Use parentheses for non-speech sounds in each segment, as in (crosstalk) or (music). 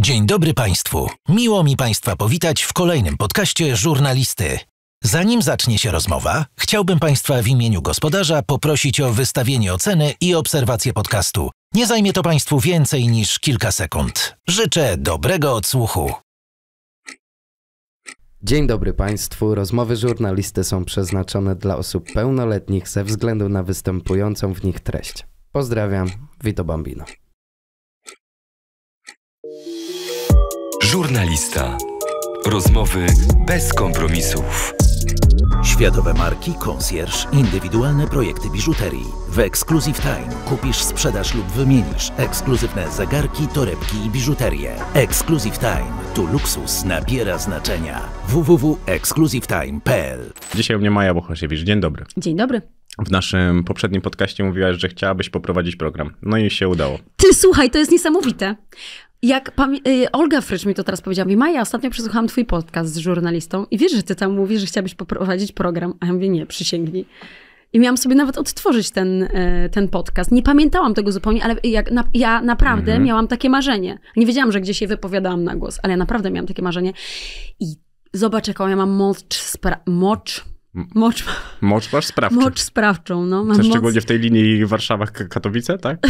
Dzień dobry Państwu. Miło mi Państwa powitać w kolejnym podcaście Żurnalisty. Zanim zacznie się rozmowa, chciałbym Państwa w imieniu gospodarza poprosić o wystawienie oceny i obserwację podcastu. Nie zajmie to Państwu więcej niż kilka sekund. Życzę dobrego odsłuchu. Dzień dobry Państwu. Rozmowy żurnalisty są przeznaczone dla osób pełnoletnich ze względu na występującą w nich treść. Pozdrawiam, Vito Bambino. Żurnalista. Rozmowy bez kompromisów. Światowe marki, konsjerż, indywidualne projekty biżuterii. W Exclusive Time kupisz, sprzedaż lub wymienisz ekskluzywne zegarki, torebki i biżuterię. Exclusive Time. Tu luksus nabiera znaczenia. www.exclusivetime.pl Dzisiaj u mnie Maja Bohosiewicz. Dzień dobry. Dzień dobry. W naszym poprzednim podcaście mówiłaś, że chciałabyś poprowadzić program. No i się udało. Ty słuchaj, to jest niesamowite. Jak y, Olga Frycz mi to teraz powiedziała, mówi, Maja, ostatnio przesłuchałam twój podcast z żurnalistą i wiesz, że ty tam mówisz, że chciałabyś poprowadzić program, a ja mówię, nie, przysięgnij. I miałam sobie nawet odtworzyć ten, e, ten podcast. Nie pamiętałam tego zupełnie, ale jak na, ja naprawdę mhm. miałam takie marzenie. Nie wiedziałam, że gdzieś je wypowiadałam na głos, ale ja naprawdę miałam takie marzenie. I zobacz, jaką ja mam moc, moc Mocz, mocz sprawczą. Mocz sprawczą, no. Mam moc... Szczególnie w tej linii Warszawa-Katowice, tak? (laughs)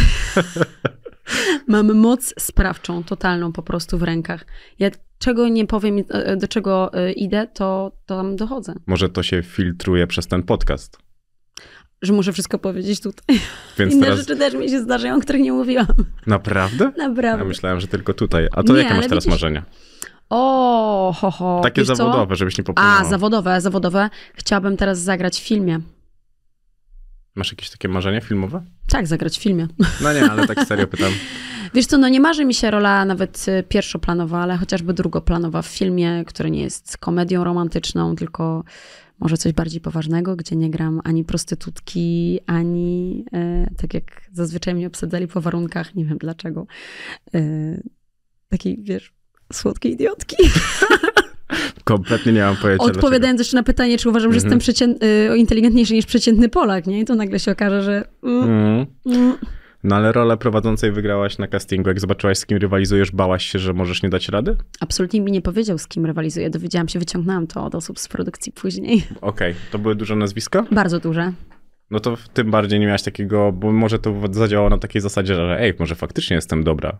(laughs) Mam moc sprawczą, totalną po prostu w rękach. Ja czego nie powiem, e, e, do czego e, idę, to, to tam dochodzę. Może to się filtruje przez ten podcast. Że muszę wszystko powiedzieć tutaj. Więc (laughs) Inne teraz... rzeczy też mi się zdarzają, o których nie mówiłam. Naprawdę? Naprawdę. Ja myślałem, że tylko tutaj. A to nie, jakie masz teraz widzisz... marzenia? O, ho, ho. Takie Wiesz zawodowe, co? żebyś nie popełniła. A, zawodowe, zawodowe. Chciałabym teraz zagrać w filmie. Masz jakieś takie marzenie filmowe? Tak, zagrać w filmie. No nie, ale tak serio pytam. (laughs) Wiesz co, no nie marzy mi się rola nawet y, pierwszoplanowa, ale chociażby drugoplanowa w filmie, który nie jest komedią romantyczną, tylko może coś bardziej poważnego, gdzie nie gram ani prostytutki, ani e, tak jak zazwyczaj mnie obsadzali po warunkach, nie wiem dlaczego, e, takiej, wiesz, słodkiej idiotki. (laughs) Kompletnie nie mam pojęcia. Odpowiadając dlaczego. jeszcze na pytanie, czy uważam, że mm -hmm. jestem mhm. przecię- y, inteligentniejszy niż przeciętny Polak, nie? I to nagle się okaże, że. Mm, mm. No ale rolę prowadzącej wygrałaś na castingu. Jak zobaczyłaś, z kim rywalizujesz, bałaś się, że możesz nie dać rady? Absolutnie mi nie powiedział, z kim rywalizuję. Dowiedziałam się, wyciągnąłem to od osób z produkcji później. Okej, okay. to były duże nazwiska? Bardzo duże. No to tym bardziej nie miałaś takiego, bo może to zadziałało na takiej zasadzie, że ej, może faktycznie jestem dobra.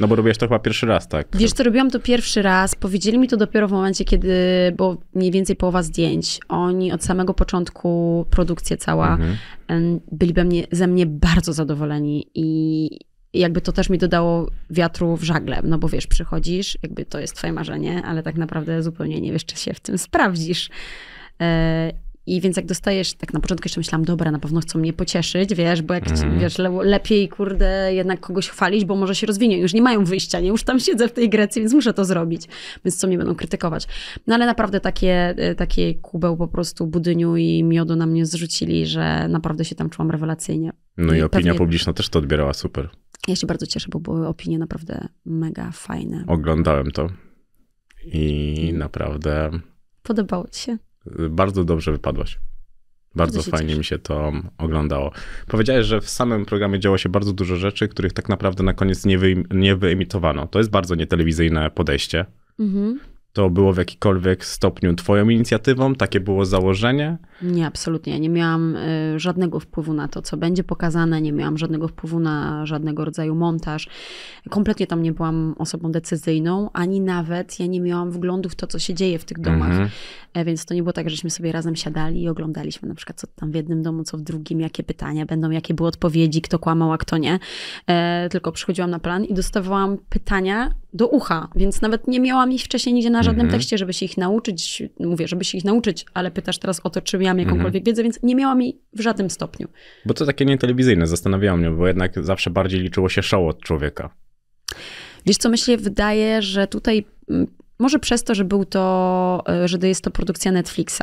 No bo robiłeś to chyba pierwszy raz, tak? Wiesz co, robiłam to pierwszy raz. Powiedzieli mi to dopiero w momencie, kiedy bo mniej więcej połowa zdjęć. Oni od samego początku, produkcja cała, mhm. byli mnie, ze mnie bardzo zadowoleni i jakby to też mi dodało wiatru w żagle, no bo wiesz, przychodzisz, jakby to jest twoje marzenie, ale tak naprawdę zupełnie nie wiesz, czy się w tym sprawdzisz. E, i więc jak dostajesz, tak na początku jeszcze myślałam, dobra, na pewno chcą mnie pocieszyć, wiesz, bo jak, mm. wiesz, le lepiej, kurde, jednak kogoś chwalić, bo może się rozwinie, już nie mają wyjścia, nie, już tam siedzę w tej Grecji, więc muszę to zrobić, więc co mnie będą krytykować. No ale naprawdę takie, y, takie kubeł po prostu budyniu i miodu na mnie zrzucili, że naprawdę się tam czułam rewelacyjnie. No i, i opinia pewnie... publiczna też to odbierała super. Ja się bardzo cieszę, bo były opinie naprawdę mega fajne. Oglądałem to i naprawdę... Podobało ci się? bardzo dobrze wypadłaś. Bardzo fajnie mi się to oglądało. Powiedziałeś, że w samym programie działo się bardzo dużo rzeczy, których tak naprawdę na koniec nie, wy, nie wyemitowano. To jest bardzo nietelewizyjne podejście. Mhm to było w jakikolwiek stopniu Twoją inicjatywą? Takie było założenie? Nie, absolutnie. nie miałam y, żadnego wpływu na to, co będzie pokazane, nie miałam żadnego wpływu na żadnego rodzaju montaż. Kompletnie tam nie byłam osobą decyzyjną, ani nawet ja nie miałam wglądu w to, co się dzieje w tych domach. Mhm. E, więc to nie było tak, żeśmy sobie razem siadali i oglądaliśmy na przykład, co tam w jednym domu, co w drugim, jakie pytania będą, jakie były odpowiedzi, kto kłamał, a kto nie. E, tylko przychodziłam na plan i dostawałam pytania do ucha, więc nawet nie miałam ich wcześniej nigdzie na żadnym mm-hmm. tekście, żeby się ich nauczyć. Mówię, żeby się ich nauczyć, ale pytasz teraz o to, czy miałam jakąkolwiek mm-hmm. wiedzę, więc nie miałam jej w żadnym stopniu. Bo to takie nietelewizyjne, zastanawiało mnie, bo jednak zawsze bardziej liczyło się show od człowieka. Wiesz co, myślę, wydaje, że tutaj może przez to, że był to, e, że to jest to produkcja Netflixa.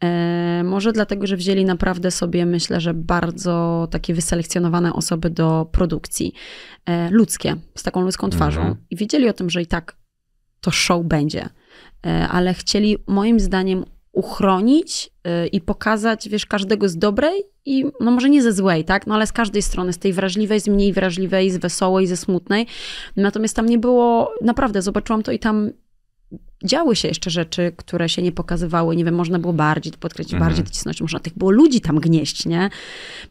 E, może dlatego, że wzięli naprawdę sobie, myślę, że bardzo takie wyselekcjonowane osoby do produkcji. E, ludzkie, z taką ludzką twarzą. Mhm. I wiedzieli o tym, że i tak to show będzie. E, ale chcieli moim zdaniem uchronić e, i pokazać, wiesz, każdego z dobrej i no może nie ze złej, tak? No ale z każdej strony, z tej wrażliwej, z mniej wrażliwej, z wesołej, ze smutnej. Natomiast tam nie było, naprawdę zobaczyłam to i tam działy się jeszcze rzeczy, które się nie pokazywały, nie wiem, można było bardziej podkreślić, mhm. bardziej docisnąć, można tych było ludzi tam gnieść, nie?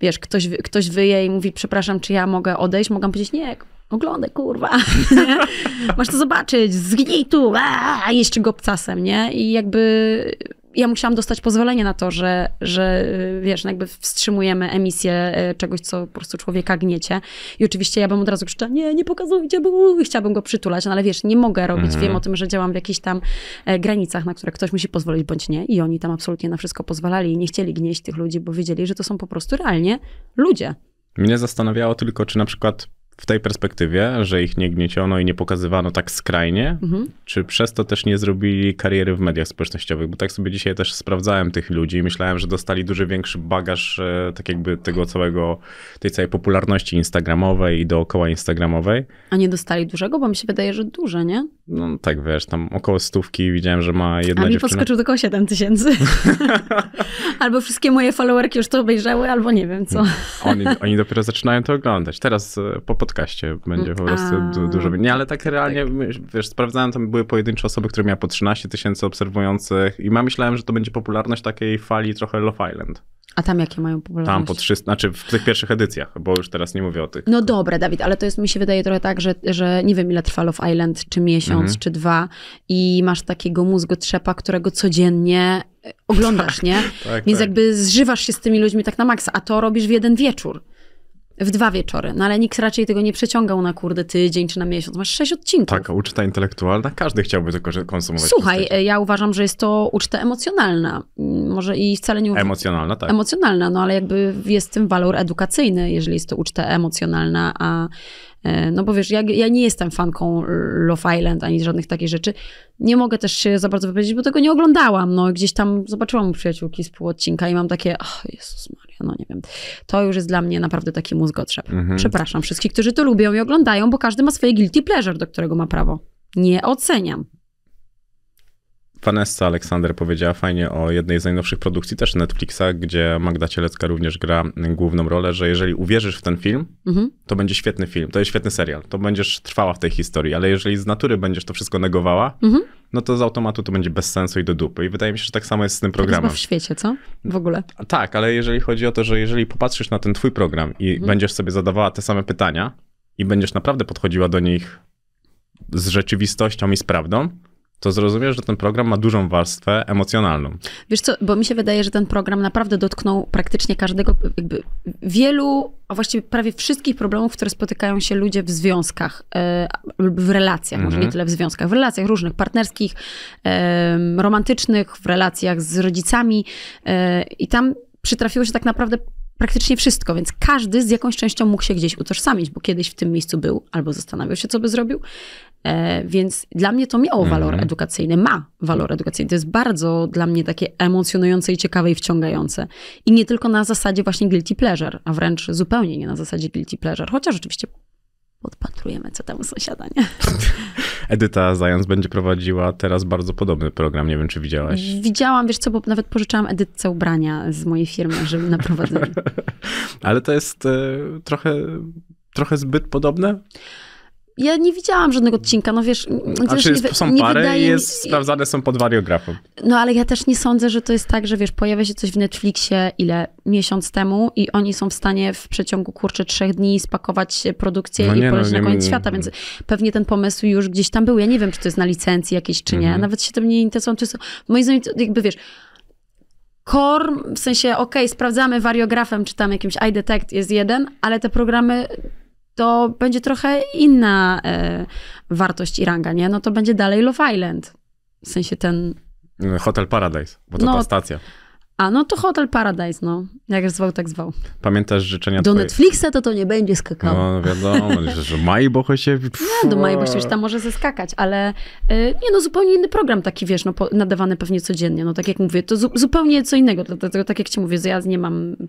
Wiesz, ktoś, ktoś wyje i mówi, przepraszam, czy ja mogę odejść? Mogę powiedzieć, nie, oglądaj, kurwa, Masz to zobaczyć, zgnij tu, aaa, jeszcze go obcasem, nie? I jakby ja musiałam dostać pozwolenie na to, że, że y, wiesz, no jakby wstrzymujemy emisję y, czegoś, co po prostu człowieka gniecie. I oczywiście ja bym od razu krzyczała, nie, nie pokazujcie, bo chciałabym go przytulać, no, ale wiesz, nie mogę robić. Mhm. Wiem o tym, że działam w jakichś tam e, granicach, na które ktoś musi pozwolić bądź nie. I oni tam absolutnie na wszystko pozwalali i nie chcieli gnieść tych ludzi, bo wiedzieli, że to są po prostu realnie ludzie. Mnie zastanawiało tylko, czy na przykład w tej perspektywie, że ich nie gnieciono i nie pokazywano tak skrajnie, mhm. czy przez to też nie zrobili kariery w mediach społecznościowych? Bo tak sobie dzisiaj też sprawdzałem tych ludzi i myślałem, że dostali dużo większy bagaż e, tak jakby tego całego, tej całej popularności instagramowej i dookoła instagramowej. A nie dostali dużego? Bo mi się wydaje, że duże, nie? no tak wiesz, tam około stówki widziałem, że ma jedna A mi dziewczyna. podskoczył tylko 7 tysięcy. (laughs) albo wszystkie moje followerki już to obejrzały, albo nie wiem co. No, oni, oni dopiero zaczynają to oglądać. Teraz e, po podcaście będzie po prostu du dużo. Nie, ale tak realnie, tak. wiesz, sprawdzałem, tam były pojedyncze osoby, które miały po 13 tysięcy obserwujących i ja myślałem, że to będzie popularność takiej fali trochę Love Island. A tam jakie mają popularność? Tam po 300, znaczy w tych pierwszych edycjach, bo już teraz nie mówię o tych. No dobra, Dawid, ale to jest mi się wydaje trochę tak, że, że nie wiem ile trwa Love Island, czy miesiąc, mhm. czy dwa i masz takiego mózgu trzepa, którego codziennie e, oglądasz, tak, nie? Tak, Więc tak. jakby zżywasz się z tymi ludźmi tak na maksa, a to robisz w jeden wieczór w dwa wieczory, no ale nikt raczej tego nie przeciągał na kurde tydzień czy na miesiąc. Masz sześć odcinków. Tak, uczta intelektualna każdy chciałby to konsumować. Słuchaj, ja uważam, że jest to uczta emocjonalna. Może i wcale nie... Emocjonalna, tak. Emocjonalna, no ale jakby jest w tym walor edukacyjny, jeżeli jest to uczta emocjonalna, a E, no bo wiesz, ja, ja nie jestem fanką Love Island ani żadnych takich rzeczy. Nie mogę też się za bardzo wypowiedzieć, bo tego nie oglądałam. No gdzieś tam zobaczyłam przyjaciółki z pół odcinka i mam takie, oh, Jezus Maria, no nie wiem. To już jest dla mnie naprawdę taki mózgotrzep. Mhm. Przepraszam wszystkich, którzy to lubią i oglądają, bo każdy ma swoje guilty pleasure, do którego ma prawo. Nie oceniam. Vanessa Aleksander powiedziała fajnie o jednej z najnowszych produkcji też Netflixa, gdzie Magda Cielecka również gra główną rolę, że jeżeli uwierzysz w ten film, mhm. to będzie świetny film, to jest świetny serial, to będziesz trwała w tej historii, ale jeżeli z natury będziesz to wszystko negowała, mhm. no to z automatu to będzie bez sensu i do dupy. I wydaje mi się, że tak samo jest z tym programem. Tak w świecie, co? W ogóle. Tak, ale jeżeli chodzi o to, że jeżeli popatrzysz na ten twój program i mhm. będziesz sobie zadawała te same pytania i będziesz naprawdę podchodziła do nich z rzeczywistością i z prawdą, to zrozumiesz, że ten program ma dużą warstwę emocjonalną. Wiesz co, bo mi się wydaje, że ten program naprawdę dotknął praktycznie każdego, jakby wielu, a właściwie prawie wszystkich problemów, które spotykają się ludzie w związkach lub e, w relacjach, mhm. może nie mhm. tyle w związkach, w relacjach różnych, partnerskich, romantycznych, w relacjach z rodzicami e, i tam przytrafiło się tak naprawdę praktycznie wszystko, więc każdy z jakąś częścią mógł się gdzieś utożsamić, bo kiedyś w tym miejscu był albo zastanawiał się, co by zrobił, E, więc dla mnie to miało walor mm. edukacyjny, ma walor edukacyjny. To jest bardzo dla mnie takie emocjonujące i ciekawe i wciągające. I nie tylko na zasadzie właśnie guilty pleasure, a wręcz zupełnie nie na zasadzie guilty pleasure. Chociaż oczywiście podpatrujemy, co tam u sąsiada, nie? (laughs) Edyta Zając będzie prowadziła teraz bardzo podobny program, nie wiem, czy widziałaś. Widziałam, wiesz co, bo nawet pożyczałam Edytce ubrania z mojej firmy, żeby na prowadzenie. (laughs) Ale to jest y, trochę, trochę zbyt podobne? Ja nie widziałam żadnego odcinka, no wiesz... Znaczy jest, nie, są nie i jest, mi... sprawdzane są pod wariografem. No ale ja też nie sądzę, że to jest tak, że wiesz, pojawia się coś w Netflixie ile? Miesiąc temu i oni są w stanie w przeciągu, kurczę, trzech dni spakować produkcję no i nie, polecić no, na koniec nie, świata, więc pewnie ten pomysł już gdzieś tam był. Ja nie wiem, czy to jest na licencji jakiejś, czy nie. Mhm. Nawet się tym nie interesuje. moim zdaniem, jakby wiesz... Core, w sensie, ok, sprawdzamy wariografem, czy tam jakimś iDetect jest jeden, ale te programy to będzie trochę inna e, wartość i ranga, nie? No to będzie dalej Love Island. W sensie ten... Mm, Hotel Paradise, bo to no, ta stacja. A, no to Hotel Paradise, no. Jak zwał, tak zwał. Pamiętasz życzenia Do twoje... Netflixa to to nie będzie skakało. No wiadomo, że, że się. Bochosiewicz... No, do Maj się tam może zeskakać, ale e, nie no, zupełnie inny program taki, wiesz, no, nadawany pewnie codziennie. No tak jak mówię, to zu zupełnie co innego. Dlatego tak jak ci mówię, ja nie mam mm,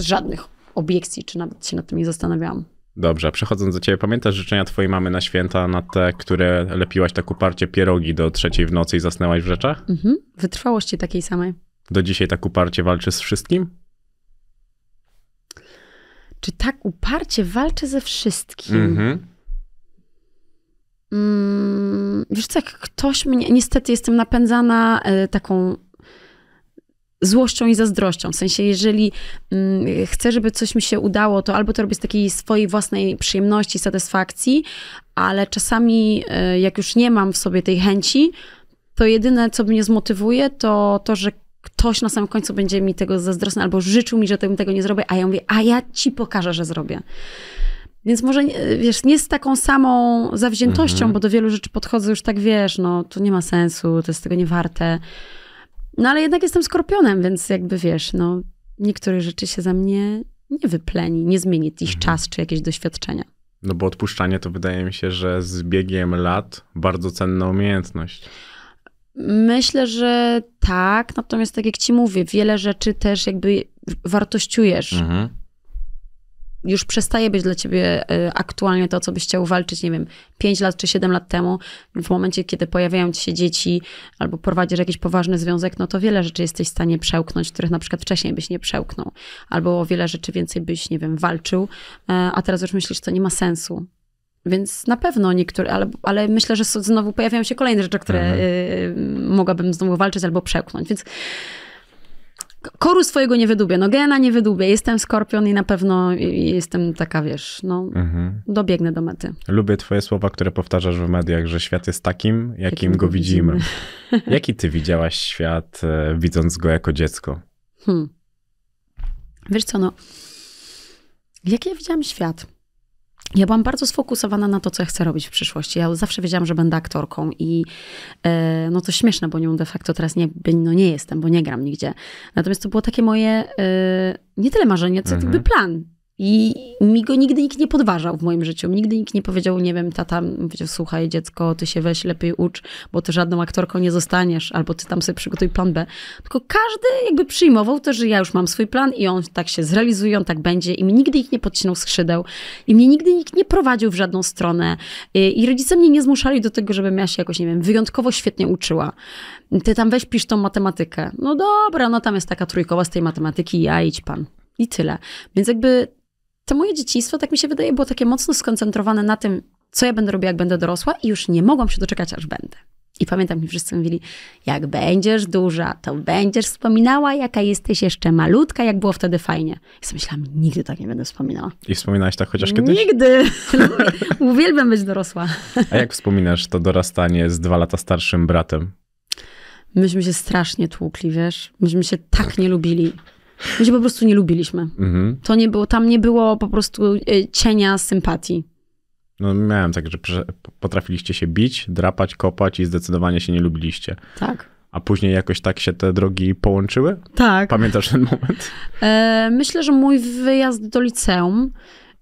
żadnych obiekcji, czy nawet się nad tym nie zastanawiałam. Dobrze, przechodząc do ciebie, pamiętasz życzenia twojej mamy na święta, na te, które lepiłaś tak uparcie pierogi do trzeciej w nocy i zasnęłaś w rzeczach? Mhm, wytrwałości takiej samej. Do dzisiaj tak uparcie walczy z wszystkim? Czy tak uparcie walczy ze wszystkim? Mhm. Mm, wiesz co, jak ktoś mnie, niestety jestem napędzana e, taką złością i zazdrością. W sensie, jeżeli mm, chcę, żeby coś mi się udało, to albo to robię z takiej swojej własnej przyjemności, satysfakcji, ale czasami, e, jak już nie mam w sobie tej chęci, to jedyne, co mnie zmotywuje, to to, że ktoś na samym końcu będzie mi tego zazdrosny albo życzył mi, że tego nie zrobię, a ja mówię, a ja ci pokażę, że zrobię. Więc może, e, wiesz, nie z taką samą zawziętością, mhm. bo do wielu rzeczy podchodzę już tak, wiesz, no to nie ma sensu, to jest tego niewarte. warte no ale jednak jestem skorpionem, więc jakby wiesz, no niektórych rzeczy się za mnie nie wypleni, nie zmieni ich mhm. czas czy jakieś doświadczenia. No bo odpuszczanie to wydaje mi się, że z biegiem lat bardzo cenna umiejętność. Myślę, że tak, natomiast tak jak ci mówię, wiele rzeczy też jakby wartościujesz. Mhm już przestaje być dla ciebie y, aktualnie to, co byś chciał walczyć, nie wiem, 5 lat czy 7 lat temu, w momencie, kiedy pojawiają ci się dzieci albo prowadzisz jakiś poważny związek, no to wiele rzeczy jesteś w stanie przełknąć, których na przykład wcześniej byś nie przełknął, albo o wiele rzeczy więcej byś, nie wiem, walczył, e, a teraz już myślisz, że to nie ma sensu. Więc na pewno niektóre, ale, ale myślę, że znowu pojawiają się kolejne rzeczy, które mhm. Y, mogłabym znowu walczyć albo przełknąć. Więc koru swojego nie wydubię, no gena nie wydubię, jestem skorpion i na pewno jestem taka, wiesz, no mhm. dobiegnę do mety. Lubię twoje słowa, które powtarzasz w mediach, że świat jest takim, jakim, jakim go widzimy. widzimy. (laughs) Jaki ty widziałaś świat, e, widząc go jako dziecko? Hmm. Wiesz co, no, jak ja widziałam świat? Ja byłam bardzo sfokusowana na to, co ja chcę robić w przyszłości. Ja zawsze wiedziałam, że będę aktorką i e, no to śmieszne, bo nią de facto teraz nie, no nie jestem, bo nie gram nigdzie. Natomiast to było takie moje e, nie tyle marzenie, co mhm. jakby plan. I mi go nigdy nikt nie podważał w moim życiu. Nigdy nikt nie powiedział, nie wiem, tata powiedział, słuchaj dziecko, ty się weź lepiej ucz, bo ty żadną aktorką nie zostaniesz, albo ty tam sobie przygotuj plan B. Tylko każdy jakby przyjmował to, że ja już mam swój plan i on tak się zrealizuje, on tak będzie i mi nigdy ich nie podcinał skrzydeł i mnie nigdy nikt nie prowadził w żadną stronę i rodzice mnie nie zmuszali do tego, żebym ja się jakoś, nie wiem, wyjątkowo świetnie uczyła. Ty tam weź pisz tą matematykę. No dobra, no tam jest taka trójkowa z tej matematyki, ja idź pan. I tyle. Więc jakby to moje dzieciństwo, tak mi się wydaje, było takie mocno skoncentrowane na tym, co ja będę robiła, jak będę dorosła i już nie mogłam się doczekać, aż będę. I pamiętam, mi wszyscy mówili, jak będziesz duża, to będziesz wspominała, jaka jesteś jeszcze malutka, jak było wtedy fajnie. I sobie myślałam, nigdy tak nie będę wspominała. I wspominałaś tak chociaż kiedyś? Nigdy! (laughs) (laughs) Uwielbiam być dorosła. A jak wspominasz to dorastanie z dwa lata starszym bratem? Myśmy się strasznie tłukli, wiesz? Myśmy się tak, tak. nie lubili. My się po prostu nie lubiliśmy. Mhm. To nie było, tam nie było po prostu y, cienia sympatii. No miałem tak, że potrafiliście się bić, drapać, kopać i zdecydowanie się nie lubiliście. Tak. A później jakoś tak się te drogi połączyły? Tak. Pamiętasz ten moment? E, myślę, że mój wyjazd do liceum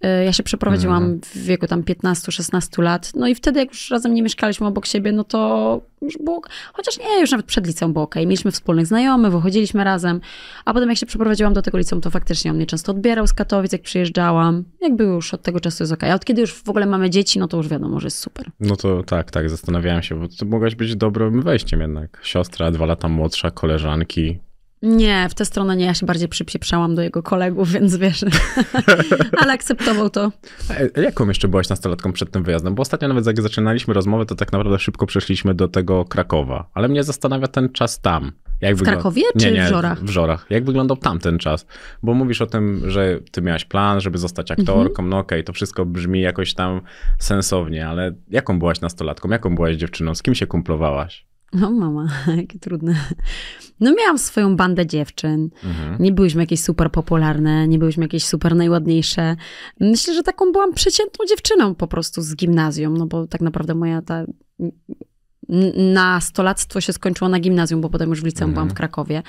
E, ja się przeprowadziłam mm. w wieku tam 15-16 lat. No i wtedy, jak już razem nie mieszkaliśmy obok siebie, no to już było, chociaż nie, już nawet przed liceum było ok. Mieliśmy wspólnych znajomych, wychodziliśmy razem. A potem, jak się przeprowadziłam do tego liceum, to faktycznie on mnie często odbierał z Katowic, jak przyjeżdżałam. Jakby już od tego czasu jest ok. A od kiedy już w ogóle mamy dzieci, no to już wiadomo, że jest super. No to tak, tak, zastanawiałem się, bo to mogłaś być dobrym wejściem jednak. Siostra, dwa lata młodsza, koleżanki. Nie, w tę stronę nie. Ja się bardziej przypieprzałam do jego kolegów, więc wiesz, (laughs) ale akceptował to. A e, jaką jeszcze byłaś nastolatką przed tym wyjazdem? Bo ostatnio nawet jak zaczynaliśmy rozmowę, to tak naprawdę szybko przeszliśmy do tego Krakowa. Ale mnie zastanawia ten czas tam. Jak w Krakowie czy nie, w Żorach? W Żorach. Jak wyglądał tamten czas? Bo mówisz o tym, że ty miałaś plan, żeby zostać mhm. aktorką, mhm. no okej, okay, to wszystko brzmi jakoś tam sensownie, ale jaką byłaś nastolatką? Jaką byłaś dziewczyną? Z kim się kumplowałaś? No mama, (laughs) jakie trudne. No miałam swoją bandę dziewczyn. Mhm. Nie byłyśmy jakieś super popularne, nie byłyśmy jakieś super najładniejsze. Myślę, że taką byłam przeciętną dziewczyną po prostu z gimnazjum, no bo tak naprawdę moja ta nastolactwo się skończyło na gimnazjum, bo potem już w liceum mhm. byłam w mhm. Krakowie.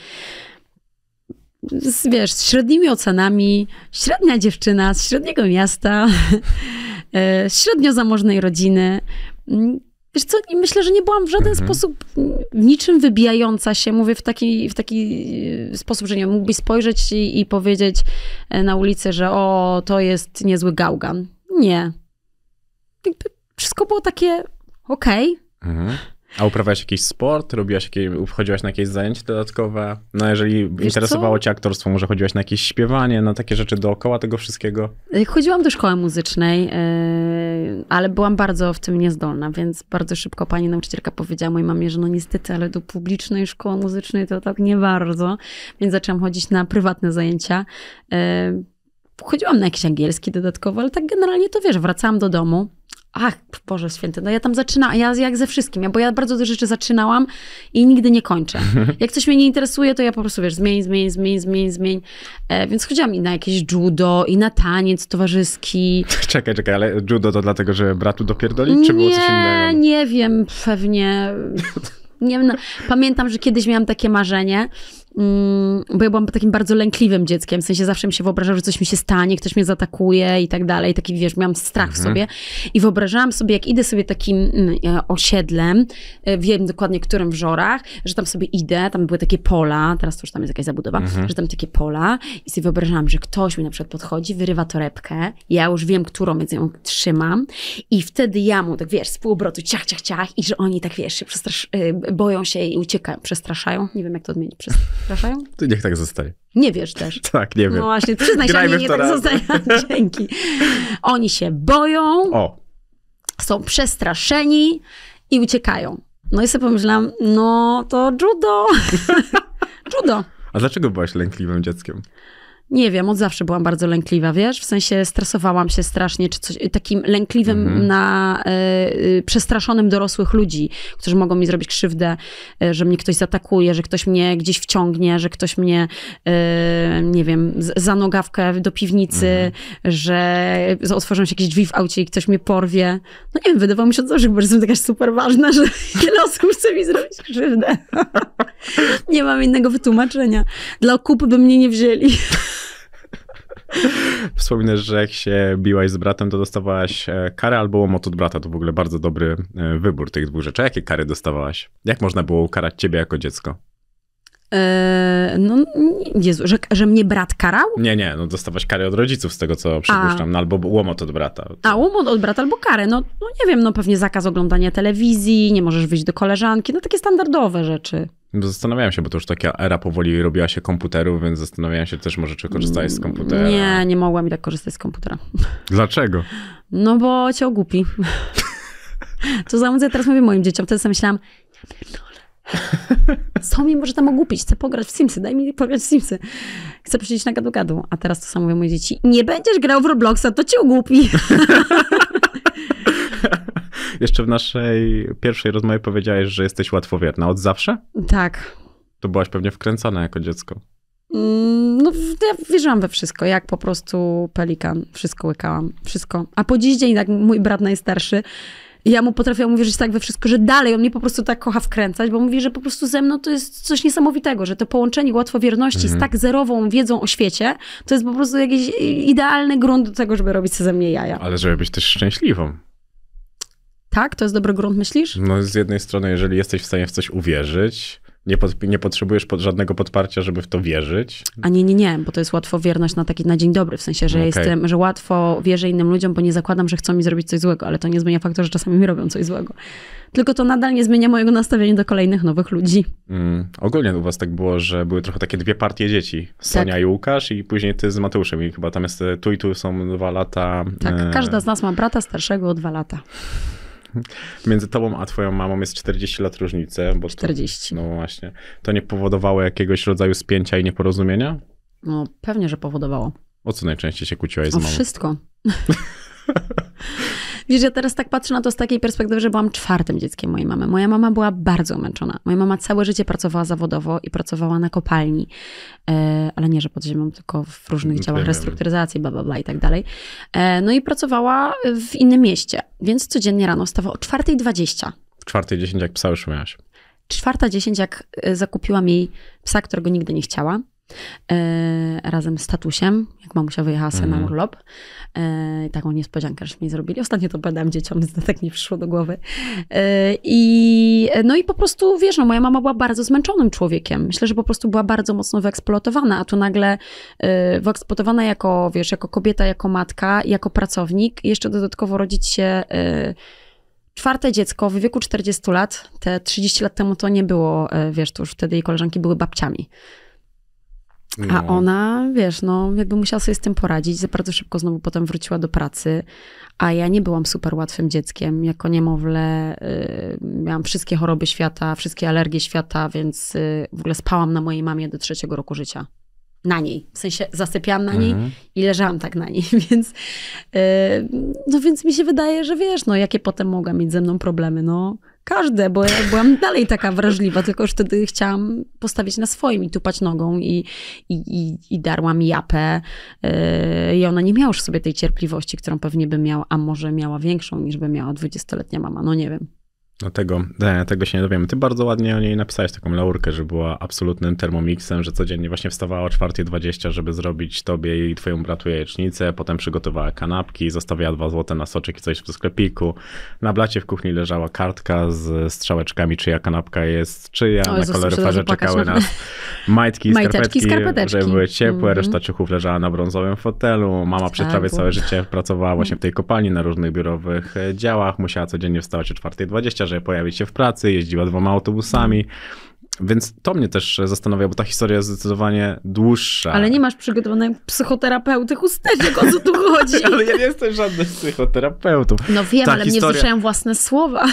Z, wiesz, z średnimi ocenami, średnia dziewczyna z średniego miasta, (laughs) e, średnio zamożnej rodziny mm, Wiesz co, I myślę, że nie byłam w żaden mm sposób niczym wybijająca się. Mówię w taki, w taki e, sposób, że nie mógłbyś spojrzeć i, i powiedzieć e, na ulicy, że o, to jest niezły gałgan. Nie. Jakby wszystko było takie okej. Okay. Mhm. A uprawiałaś jakiś sport? Robiłaś jakieś, wchodziłaś na jakieś zajęcia dodatkowe? No jeżeli Wiesz interesowało co? cię aktorstwo, może chodziłaś na jakieś śpiewanie, na takie rzeczy dookoła tego wszystkiego? Y, chodziłam do szkoły muzycznej, y, ale byłam bardzo w tym niezdolna, więc bardzo szybko pani nauczycielka powiedziała mojej mamie, że no niestety, ale do publicznej szkoły muzycznej to tak nie bardzo, więc zaczęłam chodzić na prywatne zajęcia y, chodziłam na jakiś angielski dodatkowo, ale tak generalnie to wiesz, wracałam do domu. Ach, Boże święty, no ja tam zaczynam, ja jak ze wszystkim, ja, bo ja bardzo dużo rzeczy zaczynałam i nigdy nie kończę. Mhm. Jak coś mnie nie interesuje, to ja po prostu, wiesz, zmień, zmień, zmień, zmień, zmień. E, więc chodziłam i na jakieś judo, i na taniec towarzyski. (laughs) Czekaj, czekaj, ale judo to dlatego, że bratu dopierdolić, czy nie, było coś innego? Nie, nie wiem, pewnie... (laughs) Nie, no, pamiętam, że kiedyś miałam takie marzenie, Mm, bo ja byłam takim bardzo lękliwym dzieckiem, w sensie zawsze mi się wyobrażało, że coś mi się stanie, ktoś mnie zaatakuje i tak dalej, taki wiesz, miałam strach mhm. w sobie i wyobrażałam sobie, jak idę sobie takim mm, e, osiedlem, e, wiem dokładnie, którym w Żorach, że tam sobie idę, tam były takie pola, teraz to już tam jest jakaś zabudowa, mhm. że tam takie pola i sobie wyobrażałam, że ktoś mi na przykład podchodzi, wyrywa torebkę, ja już wiem, którą, więc ją trzymam i wtedy ja mu, tak wiesz, z pół obrotu ciach, ciach, ciach i że oni tak, wiesz, się y, boją się i uciekają, przestraszają, nie wiem, jak to odmienić, przez Proszę? To niech tak zostaje. Nie wiesz też. (laughs) Tak, nie wiem. No właśnie, przyznaj się, nie, nie tak zostaje. (laughs) Dzięki. Oni się boją, o. są przestraszeni i uciekają. No i sobie pomyślałam, no to judo. (laughs) judo. A dlaczego byłaś lękliwym dzieckiem? Nie wiem, od zawsze byłam bardzo lękliwa, wiesz? W sensie stresowałam się strasznie, czy coś, takim lękliwym mhm. na y, przestraszonym dorosłych ludzi, którzy mogą mi zrobić krzywdę, y, że mnie ktoś zaatakuje, że ktoś mnie gdzieś wciągnie, że ktoś mnie, y, nie wiem, za nogawkę do piwnicy, mhm. że otworzą się jakieś drzwi w aucie i ktoś mnie porwie. No nie wiem, wydawało mi się to, zawsze, że jestem taka super ważna, (laughs) że wiele osób chce mi zrobić krzywdę. (laughs) nie mam innego wytłumaczenia. Dla okupy by mnie nie wzięli. (laughs) (laughs) Wspominasz, że jak się biłaś z bratem, to dostawałaś e, karę albo łomot od brata. To w ogóle bardzo dobry e, wybór tych dwóch rzeczy. A jakie kary dostawałaś? Jak można było ukarać ciebie jako dziecko? Eee, no, Jezu, że, że mnie brat karał? Nie, nie, no dostawać karę od rodziców z tego, co przypuszczam, no, albo łomot od brata. A, łomot od brata albo karę, no, no nie wiem, no pewnie zakaz oglądania telewizji, nie możesz wyjść do koleżanki, no takie standardowe rzeczy. Zastanawiałem się, bo to już taka era powoli robiła się komputerów, więc zastanawiałem się też, może czy korzystałeś z komputera. Nie, nie mogłam i tak korzystać z komputera. Dlaczego? No bo cię ogłupi. to za teraz mówię moim dzieciom. Wtedy sobie myślałam, co mi może tam ogłupić? Chcę pograć w Simsy, daj mi pograć w Simsy. Chcę przyjść na gadu-gadu. A teraz to samo mówią moje dzieci. Nie będziesz grał w Robloxa, to cię ogłupi. (laughs) Jeszcze w naszej pierwszej rozmowie powiedziałeś, że jesteś łatwowierna od zawsze? Tak. To byłaś pewnie wkręcona jako dziecko. Mm, no, ja wierzyłam we wszystko, jak po prostu pelikan. Wszystko łykałam, wszystko. A po dziś dzień, tak mój brat najstarszy, ja mu potrafiłam uwierzyć tak we wszystko, że dalej on mnie po prostu tak kocha wkręcać, bo mówi, że po prostu ze mną to jest coś niesamowitego, że to połączenie łatwowierności mhm. z tak zerową wiedzą o świecie, to jest po prostu jakiś idealny grunt do tego, żeby robić sobie ze mnie jaja. Ale żeby być też szczęśliwą tak? To jest dobry grunt, myślisz? No z jednej strony, jeżeli jesteś w stanie w coś uwierzyć, nie, pod, nie potrzebujesz pod żadnego podparcia, żeby w to wierzyć? A nie, nie, nie, bo to jest łatwowierność na taki na dzień dobry, w sensie, że okay. jestem, że łatwo wierzę innym ludziom, bo nie zakładam, że chcą mi zrobić coś złego, ale to nie zmienia faktu, że czasami mi robią coś złego. Tylko to nadal nie zmienia mojego nastawienia do kolejnych nowych ludzi. Mm. Ogólnie u was tak było, że były trochę takie dwie partie dzieci. Sonia tak. i Łukasz i później ty z Mateuszem. I chyba tam jest y, tu i tu są dwa lata. Tak, y, każda z nas ma brata starszego o dwa lata. (laughs) między tobą a twoją mamą jest 40 lat różnicy. Bo 40. To, no właśnie. To nie powodowało jakiegoś rodzaju spięcia i nieporozumienia? No pewnie, że powodowało. O co najczęściej się kłóciłaś z mamą? O wszystko. (laughs) Wiesz, ja teraz tak patrzę na to z takiej perspektywy, że byłam czwartym dzieckiem mojej mamy. Moja mama była bardzo męczona. Moja mama całe życie pracowała zawodowo i pracowała na kopalni, e, ale nie, że pod ziemią, tylko w różnych działach restrukturyzacji, bla, bla, bla i tak dalej. E, no i pracowała w innym mieście, więc codziennie rano stawała o 4.20. 4.10 jak psa już miałaś. Czwarta jak e, zakupiłam jej psa, którego nigdy nie chciała. E, razem z tatusiem, jak mamusia wyjechała sobie na mhm. urlop. E, taką niespodziankę żeśmy mi zrobili. Ostatnio to badam dzieciom, więc to tak nie przyszło do głowy. E, I no i po prostu, wiesz, no, moja mama była bardzo zmęczonym człowiekiem. Myślę, że po prostu była bardzo mocno wyeksploatowana, a tu nagle wyeksploatowana jako, wiesz, jako kobieta, jako matka, jako pracownik, jeszcze dodatkowo rodzić się czwarte dziecko w wieku 40 lat, te 30 lat temu to nie było, wiesz, to już wtedy jej koleżanki były babciami. No. A ona, wiesz, no jakby musiała sobie z tym poradzić, za bardzo szybko znowu potem wróciła do pracy, a ja nie byłam super łatwym dzieckiem, jako niemowlę y, miałam wszystkie choroby świata, wszystkie alergie świata, więc y, w ogóle spałam na mojej mamie do trzeciego roku życia. Na niej, w sensie zasypiałam na mhm. niej i leżałam tak na niej, (laughs) więc y, no więc mi się wydaje, że wiesz, no jakie potem mogła mieć ze mną problemy, no każde, bo ja byłam dalej taka wrażliwa, tylko już wtedy chciałam postawić na swoim i tupać nogą i, i, i, i darłam japę yy, i ona nie miała już sobie tej cierpliwości, którą pewnie by miała, a może miała większą niż by miała 20-letnia mama, no nie wiem. No tego, nie, tego się nie dowiemy. Ty bardzo ładnie o niej napisałeś taką laurkę, że była absolutnym termomixem, że codziennie właśnie wstawała o 4.20, żeby zrobić tobie i twojemu bratu jajecznicę, potem przygotowała kanapki, zostawiała dwa złote na soczek i coś w sklepiku. Na blacie w kuchni leżała kartka z strzałeczkami, czyja kanapka jest czyja. O, na koloryferze czekały nas (laughs) majtki i skarpetki, skarpeteczki. żeby były ciepłe, mm-hmm. reszta ciuchów leżała na brązowym fotelu. Mama przez tak prawie całe życie pracowała właśnie w tej mhm. kopalni na różnych biurowych e, działach. Musiała codziennie wstawać o 4.20, że pojawić się w pracy, jeździła dwoma autobusami. Więc to mnie też zastanawia, bo ta historia jest zdecydowanie dłuższa. Ale nie masz przygotowanej psychoterapeuty chusteczek, o co tu chodzi? (laughs) ale ja nie jestem żadnym psychoterapeutą. No wiem, ta ale historia... mnie wzruszają własne słowa. (laughs)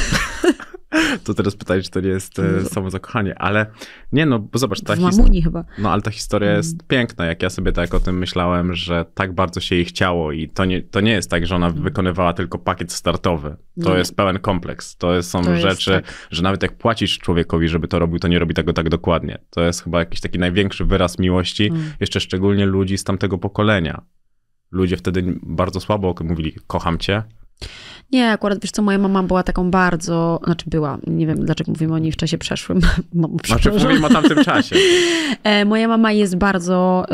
To teraz pytanie, czy to nie jest e, no samo zakochanie, ale nie no, bo zobacz, ta historia. chyba. No, ale ta historia jest mm. piękna, jak ja sobie tak o tym myślałem, że tak bardzo się jej chciało i to nie, to nie jest tak, że ona mm. wykonywała tylko pakiet startowy. To nie. No. jest pełen kompleks. To jest, są to rzeczy, jest tak. że nawet jak płacisz człowiekowi, żeby to robił, to nie robi tego tak dokładnie. To jest chyba jakiś taki największy wyraz miłości, mm. jeszcze szczególnie ludzi z tamtego pokolenia. Ludzie wtedy bardzo słabo mówili, kocham cię. Nie, akurat wiesz co, moja mama była taką bardzo, znaczy była, nie wiem dlaczego mówimy o niej w czasie przeszłym. Mam, (laughs) no, znaczy mówimy o tamtym czasie. (laughs) E, moja mama jest bardzo,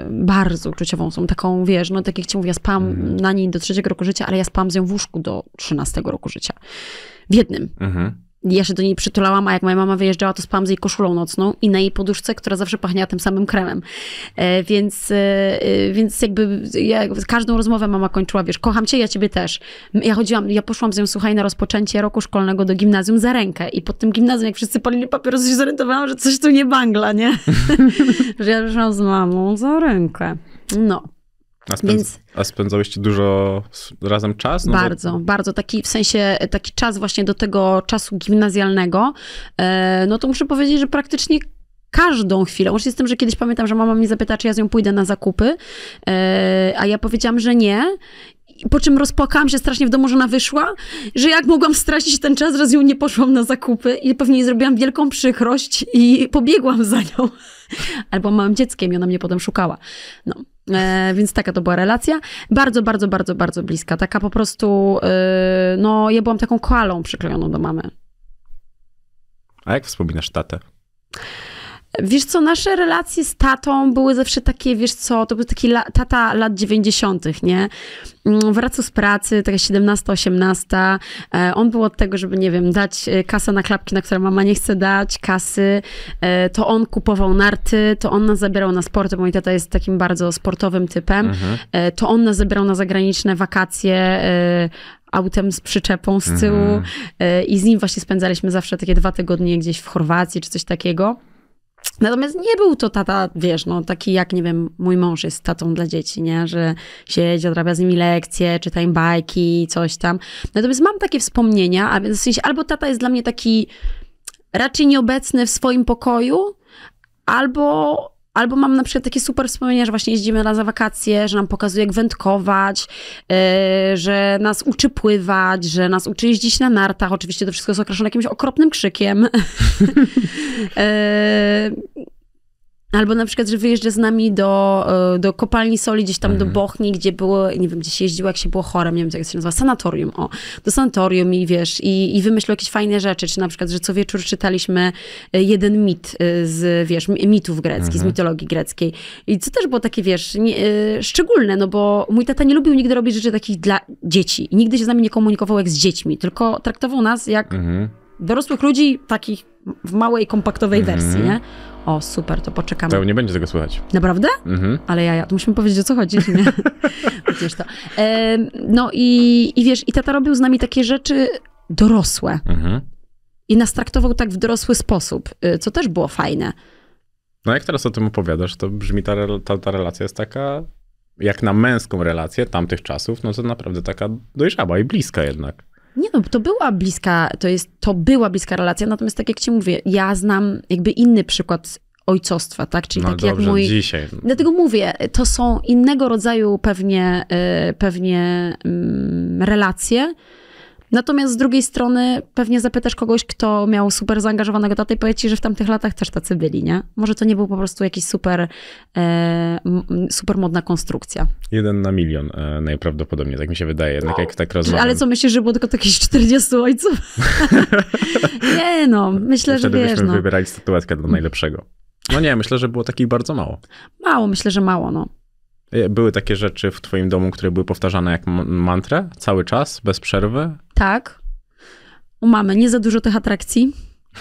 y, bardzo uczuciową, są taką, wiesz, no tak jak ci mówię, ja spam mm. na niej do trzeciego roku życia, ale ja spam z nią w łóżku do trzynastego roku życia. W jednym. Mhm ja się do niej przytulałam, a jak moja mama wyjeżdżała, to spałam z jej koszulą nocną i na jej poduszce, która zawsze pachniała tym samym kremem. E, więc, e, e, więc jakby ja, każdą rozmowę mama kończyła, wiesz, kocham cię, ja ciebie też. Ja chodziłam, ja poszłam z nią, słuchaj, na rozpoczęcie roku szkolnego do gimnazjum za rękę i pod tym gimnazjum, jak wszyscy palili papierosy, się zorientowałam, że coś tu nie bangla, nie? (laughs) że ja wyszłam z mamą za rękę. No. A spędz- Więc... A spędzałyście dużo razem czas? No bardzo, to... bardzo. Taki w sensie, e, taki czas właśnie do tego czasu gimnazjalnego, e, no to muszę powiedzieć, że praktycznie każdą chwilę. Łącznie z tym, że kiedyś pamiętam, że mama mnie zapyta, czy ja z nią pójdę na zakupy, e, a ja powiedziałam, że nie po czym rozpłakałam się strasznie w domu, że ona wyszła, że jak mogłam stracić ten czas, raz ją nie poszłam na zakupy i pewnie zrobiłam wielką przykrość i pobiegłam za nią. (laughs) Albo małym dzieckiem i ona mnie potem szukała. No, E, więc taka to była relacja. Bardzo, bardzo, bardzo, bardzo bliska. Taka po prostu, e, no ja byłam taką koalą przyklejoną do mamy. A jak wspominasz tatę? Wiesz co, nasze relacje z tatą były zawsze takie, wiesz co, to był taki la, tata lat 90., nie? Mm, Wracał z pracy, taka 17-18. E, on był od tego, żeby, nie wiem, dać e, kasę na klapki, na które mama nie chce dać, kasy. E, to on kupował narty, to on nas zabierał na sporty, bo mój tata jest takim bardzo sportowym typem. Mhm. To on nas zabierał na zagraniczne wakacje autem z przyczepą z tyłu mhm. i z nim właśnie spędzaliśmy zawsze takie dwa tygodnie gdzieś w Chorwacji czy coś takiego. Natomiast nie był to tata, wiesz, no taki jak, nie wiem, mój mąż jest tatą dla dzieci, nie? Że siedzi, odrabia z nimi lekcje, czyta im bajki, coś tam. Natomiast mam takie wspomnienia, a w sensie albo tata jest dla mnie taki raczej nieobecny w swoim pokoju, albo Albo mam na przykład takie super wspomnienia, że właśnie jeździmy na wakacje, że nam pokazuje jak wędkować, yy, że nas uczy pływać, że nas uczy jeździć na nartach. Oczywiście to wszystko jest określone jakimś okropnym krzykiem. yy, (laughs) Albo na przykład, że wyjeżdża z nami do, e, do kopalni soli, gdzieś tam mhm. do Bochni, gdzie było, nie wiem, gdzie się jeździło, jak się było chorem, nie wiem, jak się nazywa, sanatorium, o. Do sanatorium i wiesz, i, i jakieś fajne rzeczy, czy na przykład, że co wieczór czytaliśmy e, jeden mit e, z, wiesz, mitów greckich, mhm. z mitologii greckiej. I co też było takie, wiesz, nie, szczególne, no bo mój tata nie lubił nigdy robić rzeczy takich dla dzieci. I nigdy się z nami nie komunikował jak z dziećmi, tylko traktował nas jak mhm. dorosłych ludzi, takich w małej, kompaktowej wersji, mhm. nie? O, super, to poczekamy. To nie będzie tego słychać. Naprawdę? Mhm. Ale ja, ja, to musimy powiedzieć, o co chodzi, nie? (laughs) Widzisz to. E, no i, i wiesz, i tata robił z nami takie rzeczy dorosłe. Mhm. I nas traktował tak w dorosły sposób, y, co też było fajne. No jak teraz o tym opowiadasz, to brzmi ta, ta, ta relacja jest taka jak na męską relację tamtych czasów, no to naprawdę taka dojrzała i bliska jednak. Nie no, to była bliska, to jest, to była bliska relacja, natomiast tak jak ci mówię, ja znam jakby inny przykład ojcostwa, tak? Czyli no tak dobrze, jak mój... dzisiaj. Dlatego mówię, to są innego rodzaju pewnie, y, pewnie mm, relacje, Natomiast z drugiej strony pewnie zapytasz kogoś, kto miał super zaangażowanego tatę i powie ci, że w tamtych latach też tacy byli, nie? Może to nie był po prostu jakiś super, e, super modna konstrukcja. Jeden na milion e, najprawdopodobniej, tak mi się wydaje, jednak no. jak tak rozmawiam. Ale co, myślisz, że było tylko takich 40 ojców? (laughs) nie no, myślę, Wtedy że wiesz. Byśmy no. wybierali statuetkę do najlepszego. No nie, myślę, że było takich bardzo mało. Mało, myślę, że mało, no. E, były takie rzeczy w twoim domu, które były powtarzane jak mantrę cały czas, bez przerwy? tak, u mamy nie za dużo tych atrakcji,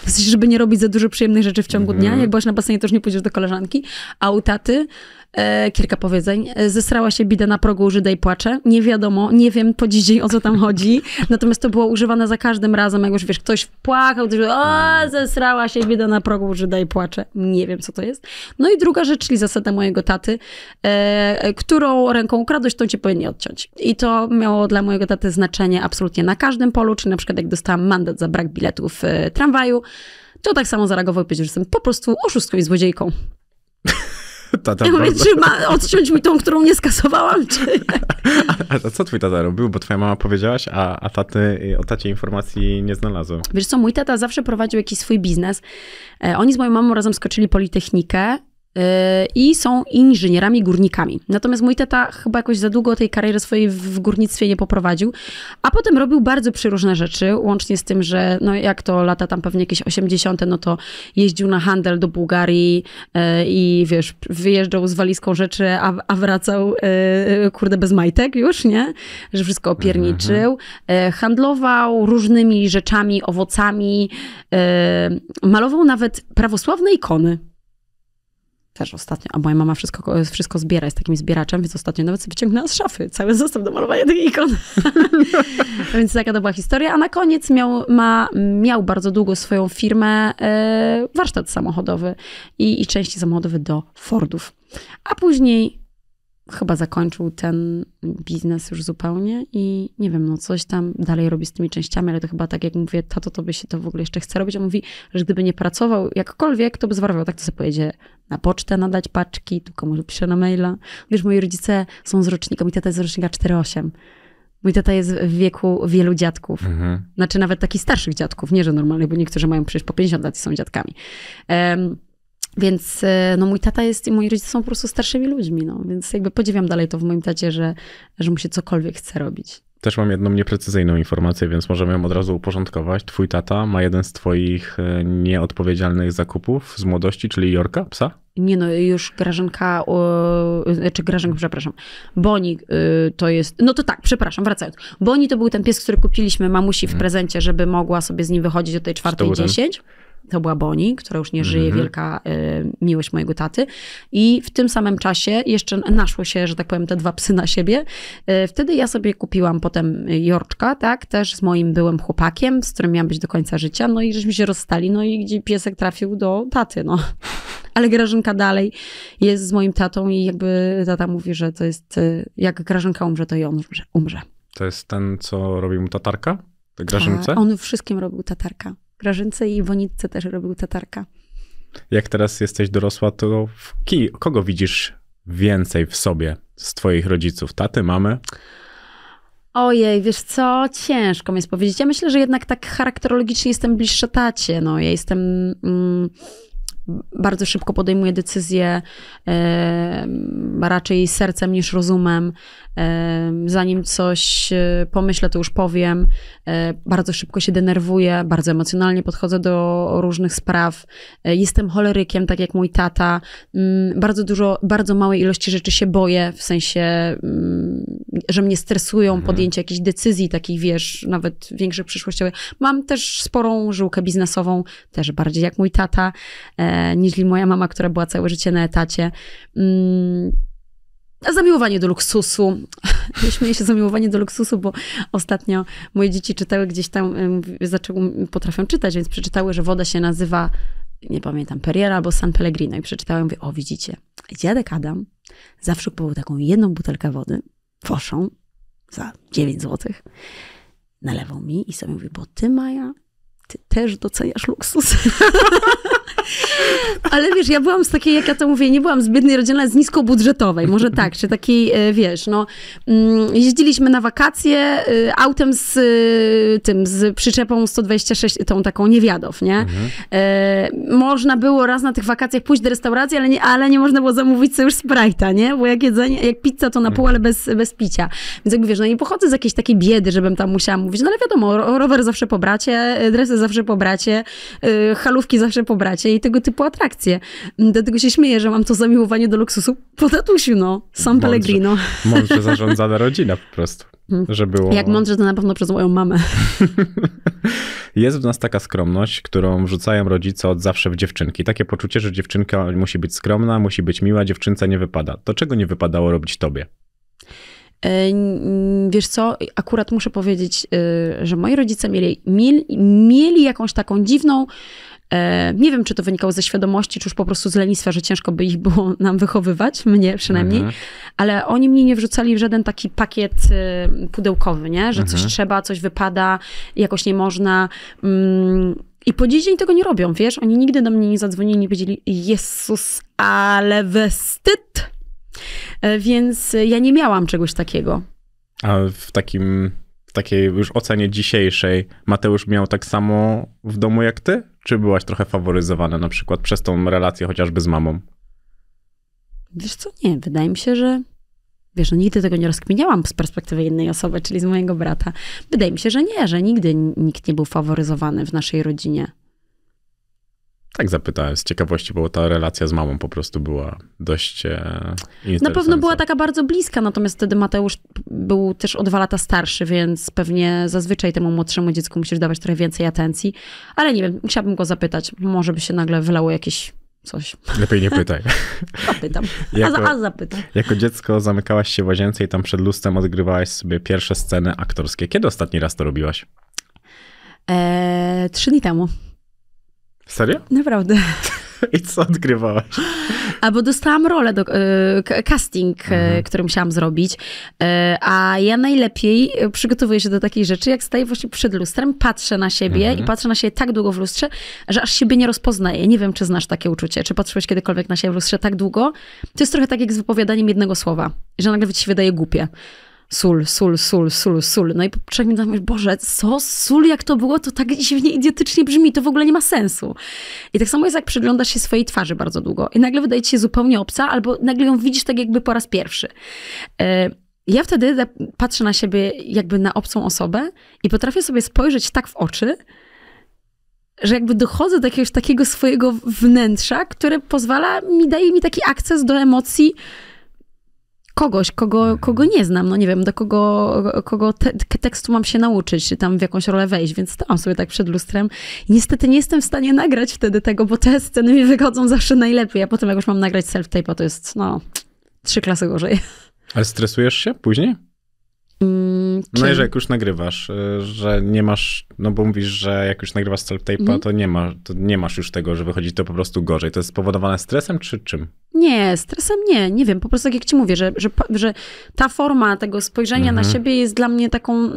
w sensie, żeby nie robić za dużo przyjemnych rzeczy w ciągu dnia. Mhm. Jak byłaś na basenie, to już nie pójdziesz do koleżanki. A u taty e, kilka powiedzeń. E, zesrała się bida na progu Żyda i płacze. Nie wiadomo, nie wiem po dziś dzień o co tam chodzi. (laughs) Natomiast to było używane za każdym razem, jak już wiesz, ktoś płakał, ktoś o, tak. zesrała się bida na progu Żyda i płacze. Nie wiem, co to jest. No i druga rzecz, czyli zasada mojego taty, e, którą ręką ukradłeś, to cię powinni odciąć. I to miało dla mojego taty znaczenie absolutnie na każdym polu, czy na przykład jak dostałam mandat za brak biletu w e, tramwaju, to tak samo zareagował i powiedział, że jestem po prostu oszustką i złodziejką. Tata, ja mówię, czy ma odciąć mi tą, którą nie skasowałam, czy a, (laughs) a, co twój tata robił? Bo twoja mama powiedziałaś, a, a taty, y, o tacie informacji nie znalazł. Wiesz co, mój tata zawsze prowadził jakiś swój biznes. E, oni z moją mamą razem skoczyli Politechnikę Yy, i są inżynierami górnikami. Natomiast mój tata chyba jakoś za długo tej kariery swojej w górnictwie nie poprowadził, a potem robił bardzo przeróżne rzeczy, łącznie z tym, że no jak to lata tam pewnie jakieś 80., no to jeździł na handel do Bułgarii yy, i wiesz, wyjeżdżał z walizką rzeczy, a, a wracał yy, kurde bez majtek już, nie? Że wszystko opierniczył. Handlował różnymi rzeczami, owocami, malował nawet prawosławne ikony też ostatnio, a moja mama wszystko, wszystko zbiera, jest takim zbieraczem, więc ostatnio nawet sobie wyciągnęła z szafy cały zestaw do malowania tych ikon. (laughs) więc taka to była historia. A na koniec miał, ma, miał bardzo długo swoją firmę, e, warsztat samochodowy i, i części samochodowe do Fordów. A później chyba zakończył ten biznes już zupełnie i nie wiem, no coś tam dalej robi z tymi częściami, ale to chyba tak jak mówię, tato to by się to w ogóle jeszcze chce robić, a mówi, że gdyby nie pracował jakkolwiek, to by zwariował, tak to sobie pojedzie na pocztę nadać paczki, tu komuś pisze na maila. Wiesz, moi rodzice są z rocznika, mój tata jest z rocznika 4-8. Mój tata jest w wieku wielu dziadków. Mhm. Znaczy nawet takich starszych dziadków, nie że normalnych, bo niektórzy mają przecież po 50 lat i są dziadkami. Um, więc e, no, mój tata jest i moi rodzice są po prostu starszymi ludźmi, no, więc jakby podziwiam dalej to w moim tacie, że, że mu się cokolwiek chce robić. Też mam jedną nieprecyzyjną informację, więc możemy ją od razu uporządkować. Twój tata ma jeden z twoich e, nieodpowiedzialnych zakupów z młodości, czyli Jorka, psa? Nie no, już Grażynka, czy znaczy Grażynka, przepraszam, Boni y, to jest, no to tak, przepraszam, wracając. Boni to był ten pies, który kupiliśmy mamusi w mhm. prezencie, żeby mogła sobie z nim wychodzić o tej czwartej dziesięć. Ten to była Boni, która już nie żyje, mhm. wielka y, miłość mojego taty. I w tym samym czasie jeszcze naszło się, że tak powiem, te dwa psy na siebie. Y, wtedy ja sobie kupiłam potem Jorczka, tak, też z moim byłym chłopakiem, z którym miałam być do końca życia, no i żeśmy się rozstali, no i gdzie piesek trafił do taty, no. (laughs) Ale Grażynka dalej jest z moim tatą i jakby tata mówi, że to jest, y, jak Grażynka umrze, to i on umrze. umrze. To jest ten, co robi mu tatarka? Grażynce? A, tak, on wszystkim robił tatarka. Grażynce i Wonitce też robił tatarka. Jak teraz jesteś dorosła, to kij, kogo widzisz więcej w sobie z twoich rodziców? Taty, mamy? Ojej, wiesz co, ciężko mi jest powiedzieć. Ja myślę, że jednak tak charakterologicznie jestem bliższa tacie. No, ja jestem, mm, bardzo szybko podejmuje decyzje, e, raczej sercem niż rozumem. E, zanim coś e, pomyślę, to już powiem. Bardzo szybko się denerwuję, bardzo emocjonalnie podchodzę do różnych spraw. Jestem cholerykiem, tak jak mój tata. Mm, bardzo dużo, bardzo małej ilości rzeczy się boję, w sensie, mm, że mnie stresują mhm. podjęcie jakichś decyzji, takich wiesz, nawet większych przyszłościowych. Mam też sporą żyłkę biznesową, też bardziej jak mój tata e, niż moja mama, która była całe życie na etacie. Mm, zamiłowanie do luksusu. (laughs) Ja śmieję się zamiłowanie do luksusu, bo ostatnio moje dzieci czytały gdzieś tam, e, zaczęły, potrafią czytać, więc przeczytały, że woda się nazywa, nie pamiętam, Periera albo San Pellegrino. I przeczytałem, mówię, o widzicie, dziadek Adam zawsze kupował taką jedną butelkę wody, foszą, za 9 zł. Nalewał mi i sobie mówi, bo ty Maja, ty też doceniasz luksus. (laughs) Ale wiesz, ja byłam z takiej, jak ja to mówię, nie byłam z biednej rodziny, ale z niskobudżetowej, może tak, czy takiej, e, wiesz, no, mm, jeździliśmy na wakacje e, autem z e, tym, z przyczepą 126, tą taką niewiadow, nie? Mhm. można było raz na tych wakacjach pójść do restauracji, ale nie, ale nie można było zamówić sobie już Sprite'a, nie? Bo jak jedzenie, jak pizza to na pół, ale bez, bez picia. Więc jak wiesz, no nie pochodzę z jakiejś takiej biedy, żebym tam musiała mówić, no ale wiadomo, rower zawsze pobracie, dresy zawsze pobracie, halówki zawsze pobracie, i tego typu atrakcje. Dlatego się śmieję, że mam to zamiłowanie do luksusu po tatusiu, no. Sam Pellegrino. Mądrze zarządzana (laughs) rodzina po prostu. Że było... Jak no. mądrze, to na pewno przez moją mamę. (laughs) Jest w nas taka skromność, którą wrzucają rodzice od zawsze w dziewczynki. Takie poczucie, że dziewczynka musi być skromna, musi być miła, dziewczynce nie wypada. To czego nie wypadało robić tobie? E, wiesz co, akurat muszę powiedzieć, y, że moi rodzice mieli, mieli, mieli jakąś taką dziwną E, nie wiem, czy to wynikało ze świadomości, czy już po prostu z lenistwa, że ciężko by ich było (laughs) nam wychowywać, mnie przynajmniej, mhm. ale oni mnie nie wrzucali w żaden taki pakiet y, pudełkowy, nie? że mhm. coś trzeba, coś wypada, jakoś nie można. Mm, I po dziś dzień tego nie robią, wiesz? Oni nigdy do mnie nie zadzwonili, nie powiedzieli, Jezus, ale wstyd! E, więc ja nie miałam czegoś takiego. A w takim, w takiej już ocenie dzisiejszej, Mateusz miał tak samo w domu jak ty? Czy byłaś trochę faworyzowana na przykład przez tą relację chociażby z mamą? Wiesz co, nie. Wydaje mi się, że wiesz, no nigdy tego nie rozkminiałam z perspektywy jednej osoby, czyli z mojego brata. Wydaje mi się, że nie, że nigdy nikt nie był faworyzowany w naszej rodzinie. Tak zapytałem z ciekawości, bo ta relacja z mamą po prostu była dość e, Na pewno była taka bardzo bliska, natomiast wtedy Mateusz był też o dwa lata starszy, więc pewnie zazwyczaj temu młodszemu dziecku musisz dawać trochę więcej atencji. Ale nie wiem, musiałabym go zapytać, może by się nagle wylało jakieś coś. Lepiej nie pytaj. (laughs) Zapytam. jako, a, a zapytam. Jako dziecko zamykałaś się w łazience i tam przed lustrem odgrywałaś sobie pierwsze sceny aktorskie. Kiedy ostatni raz to robiłaś? Eee, trzy dni temu. Serio? Naprawdę. (laughs) I co odkrywałaś? Albo dostałam rolę, do, y, casting, y, mhm. który musiałam zrobić. Y, a ja najlepiej przygotowuję się do takiej rzeczy, jak staję właśnie przed lustrem, patrzę na siebie mhm. i patrzę na siebie tak długo w lustrze, że aż siebie nie rozpoznaję. Nie wiem, czy znasz takie uczucie, czy patrzyłeś kiedykolwiek na siebie w lustrze tak długo. To jest trochę tak jak z wypowiadaniem jednego słowa, że nagle ci się wydaje głupie sól, sól, sól, sól, sól. No i po trzech minutach mówisz, Boże, co? Sól? Jak to było? To tak dziwnie, idiotycznie brzmi, to w ogóle nie ma sensu. I tak samo jest, jak przyglądasz się swojej twarzy bardzo długo i nagle wydaje ci się zupełnie obca, albo nagle ją widzisz tak jakby po raz pierwszy. E, ja wtedy tak patrzę na siebie jakby na obcą osobę i potrafię sobie spojrzeć tak w oczy, że jakby dochodzę do jakiegoś takiego swojego wnętrza, które pozwala mi, daje mi taki akces do emocji, kogoś, kogo, kogo nie znam, no nie wiem, do kogo, kogo te, tekstu mam się nauczyć, tam w jakąś rolę wejść, więc stałam sobie tak przed lustrem. niestety nie jestem w stanie nagrać wtedy tego, bo te sceny mi wychodzą zawsze najlepiej, a potem jak już mam nagrać self tape to jest, no, trzy klasy gorzej. Ale stresujesz się później? Mm czy... No i że jak już nagrywasz, y, że nie masz, no bo mówisz, że jak już nagrywasz self-tape'a, mhm. to, nie ma, to nie masz już tego, że wychodzi to po prostu gorzej. To jest spowodowane stresem czy czym? Nie, stresem nie, nie wiem. Po prostu tak jak ci mówię, że, że, że ta forma tego spojrzenia mhm. na siebie jest dla mnie taką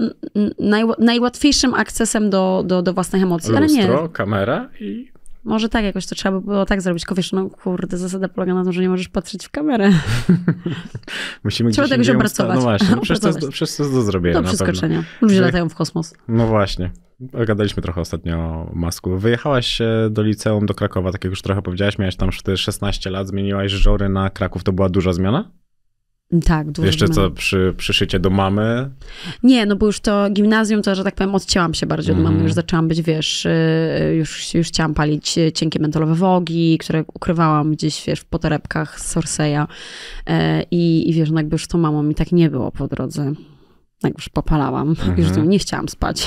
naj, najłatwiejszym akcesem do, do, do własnych emocji. Lustro, Ale nie. kamera i może tak jakoś to trzeba by było tak zrobić, tylko wiesz, no kurde, zasada polega na tym, że nie możesz patrzeć w kamerę. (laughs) Musimy trzeba gdzieś tego opracować. No właśnie, (laughs) przez, to, przez to do zrobienia. przeskoczenia. Ludzie latają w kosmos. No właśnie. Gadaliśmy trochę ostatnio o masku. Wyjechałaś e, do liceum do Krakowa, tak jak już trochę powiedziałaś, miałaś tam 16 lat, zmieniłaś żory na Kraków. To była duża zmiana? Tak, dużo. Jeszcze co przy, przyszycie do mamy? Nie, no bo już to gimnazjum, to że tak powiem, odcięłam się bardziej mm. od mamy. Mhm. Już zaczęłam być, wiesz, y, już, już chciałam palić y, cienkie mentolowe wogi, które ukrywałam gdzieś, wiesz, w potorebkach z Sorseya. E, I, I wiesz, no jakby już to mamą mi tak nie było po drodze. Jak już popalałam, (laughs) już mhm. nie chciałam spać. (laughs)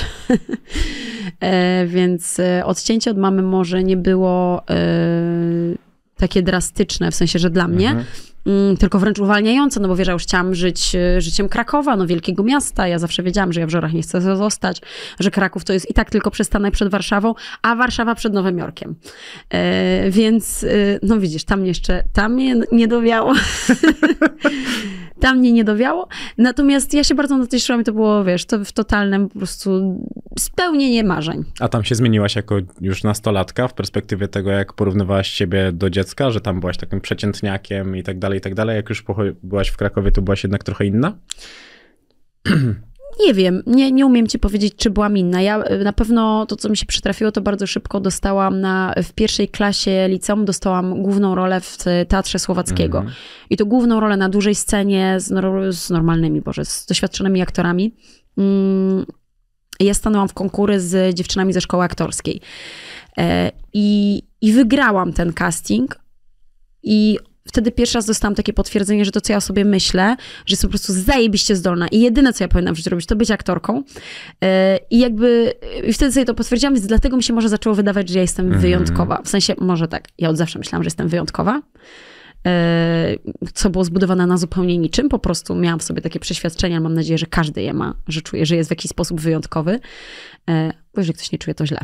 E, więc e, odcięcie od mamy może nie było takie drastyczne, w sensie, że dla mnie. Mhm. Mm, tylko wręcz uwalniające, no bo wiesz, ja już chciałam żyć e, życiem Krakowa, no wielkiego miasta. Ja zawsze wiedziałam, że ja w Żorach nie chcę zostać, że Kraków to jest i tak tylko przystanek przed Warszawą, a Warszawa przed Nowym Jorkiem. E, więc, e, no widzisz, tam jeszcze, tam mnie nie dowiało. (laughs) tam mnie nie dowiało. Natomiast ja się bardzo na to cieszyłam i to było, wiesz, to w totalnym po prostu spełnienie marzeń. A tam się zmieniłaś jako już nastolatka w perspektywie tego, jak porównywałaś siebie do dziecka, że tam byłaś takim przeciętniakiem i tak dalej dalej, i tak dalej. Jak już byłaś w Krakowie, to byłaś jednak trochę inna? Nie wiem, nie, nie umiem ci powiedzieć, czy byłam inna. Ja y, na pewno to, co mi się przytrafiło, to bardzo szybko dostałam na, w pierwszej klasie liceum, dostałam główną rolę w Teatrze Słowackiego. Mm. I to główną rolę na dużej scenie z, z normalnymi, Boże, z doświadczonymi aktorami. Mm. Ja stanęłam w konkury z dziewczynami ze szkoły aktorskiej. E, I, I wygrałam ten casting. I wtedy pierwszy raz dostałam takie potwierdzenie, że to, co ja sobie myślę, że jestem po prostu zajebiście zdolna i jedyne, co ja powinnam w życiu robić, to być aktorką. E, I jakby e, i wtedy sobie to potwierdziłam, więc dlatego mi się może zaczęło wydawać, że ja jestem mhm. wyjątkowa. W sensie, może tak, ja od zawsze myślałam, że jestem wyjątkowa, e, co było zbudowane na zupełnie niczym. Po prostu miałam w sobie takie ale mam nadzieję, że każdy je ma, że czuje, że jest w jakiś sposób wyjątkowy. Bo jeżeli ktoś nie czuje, to źle.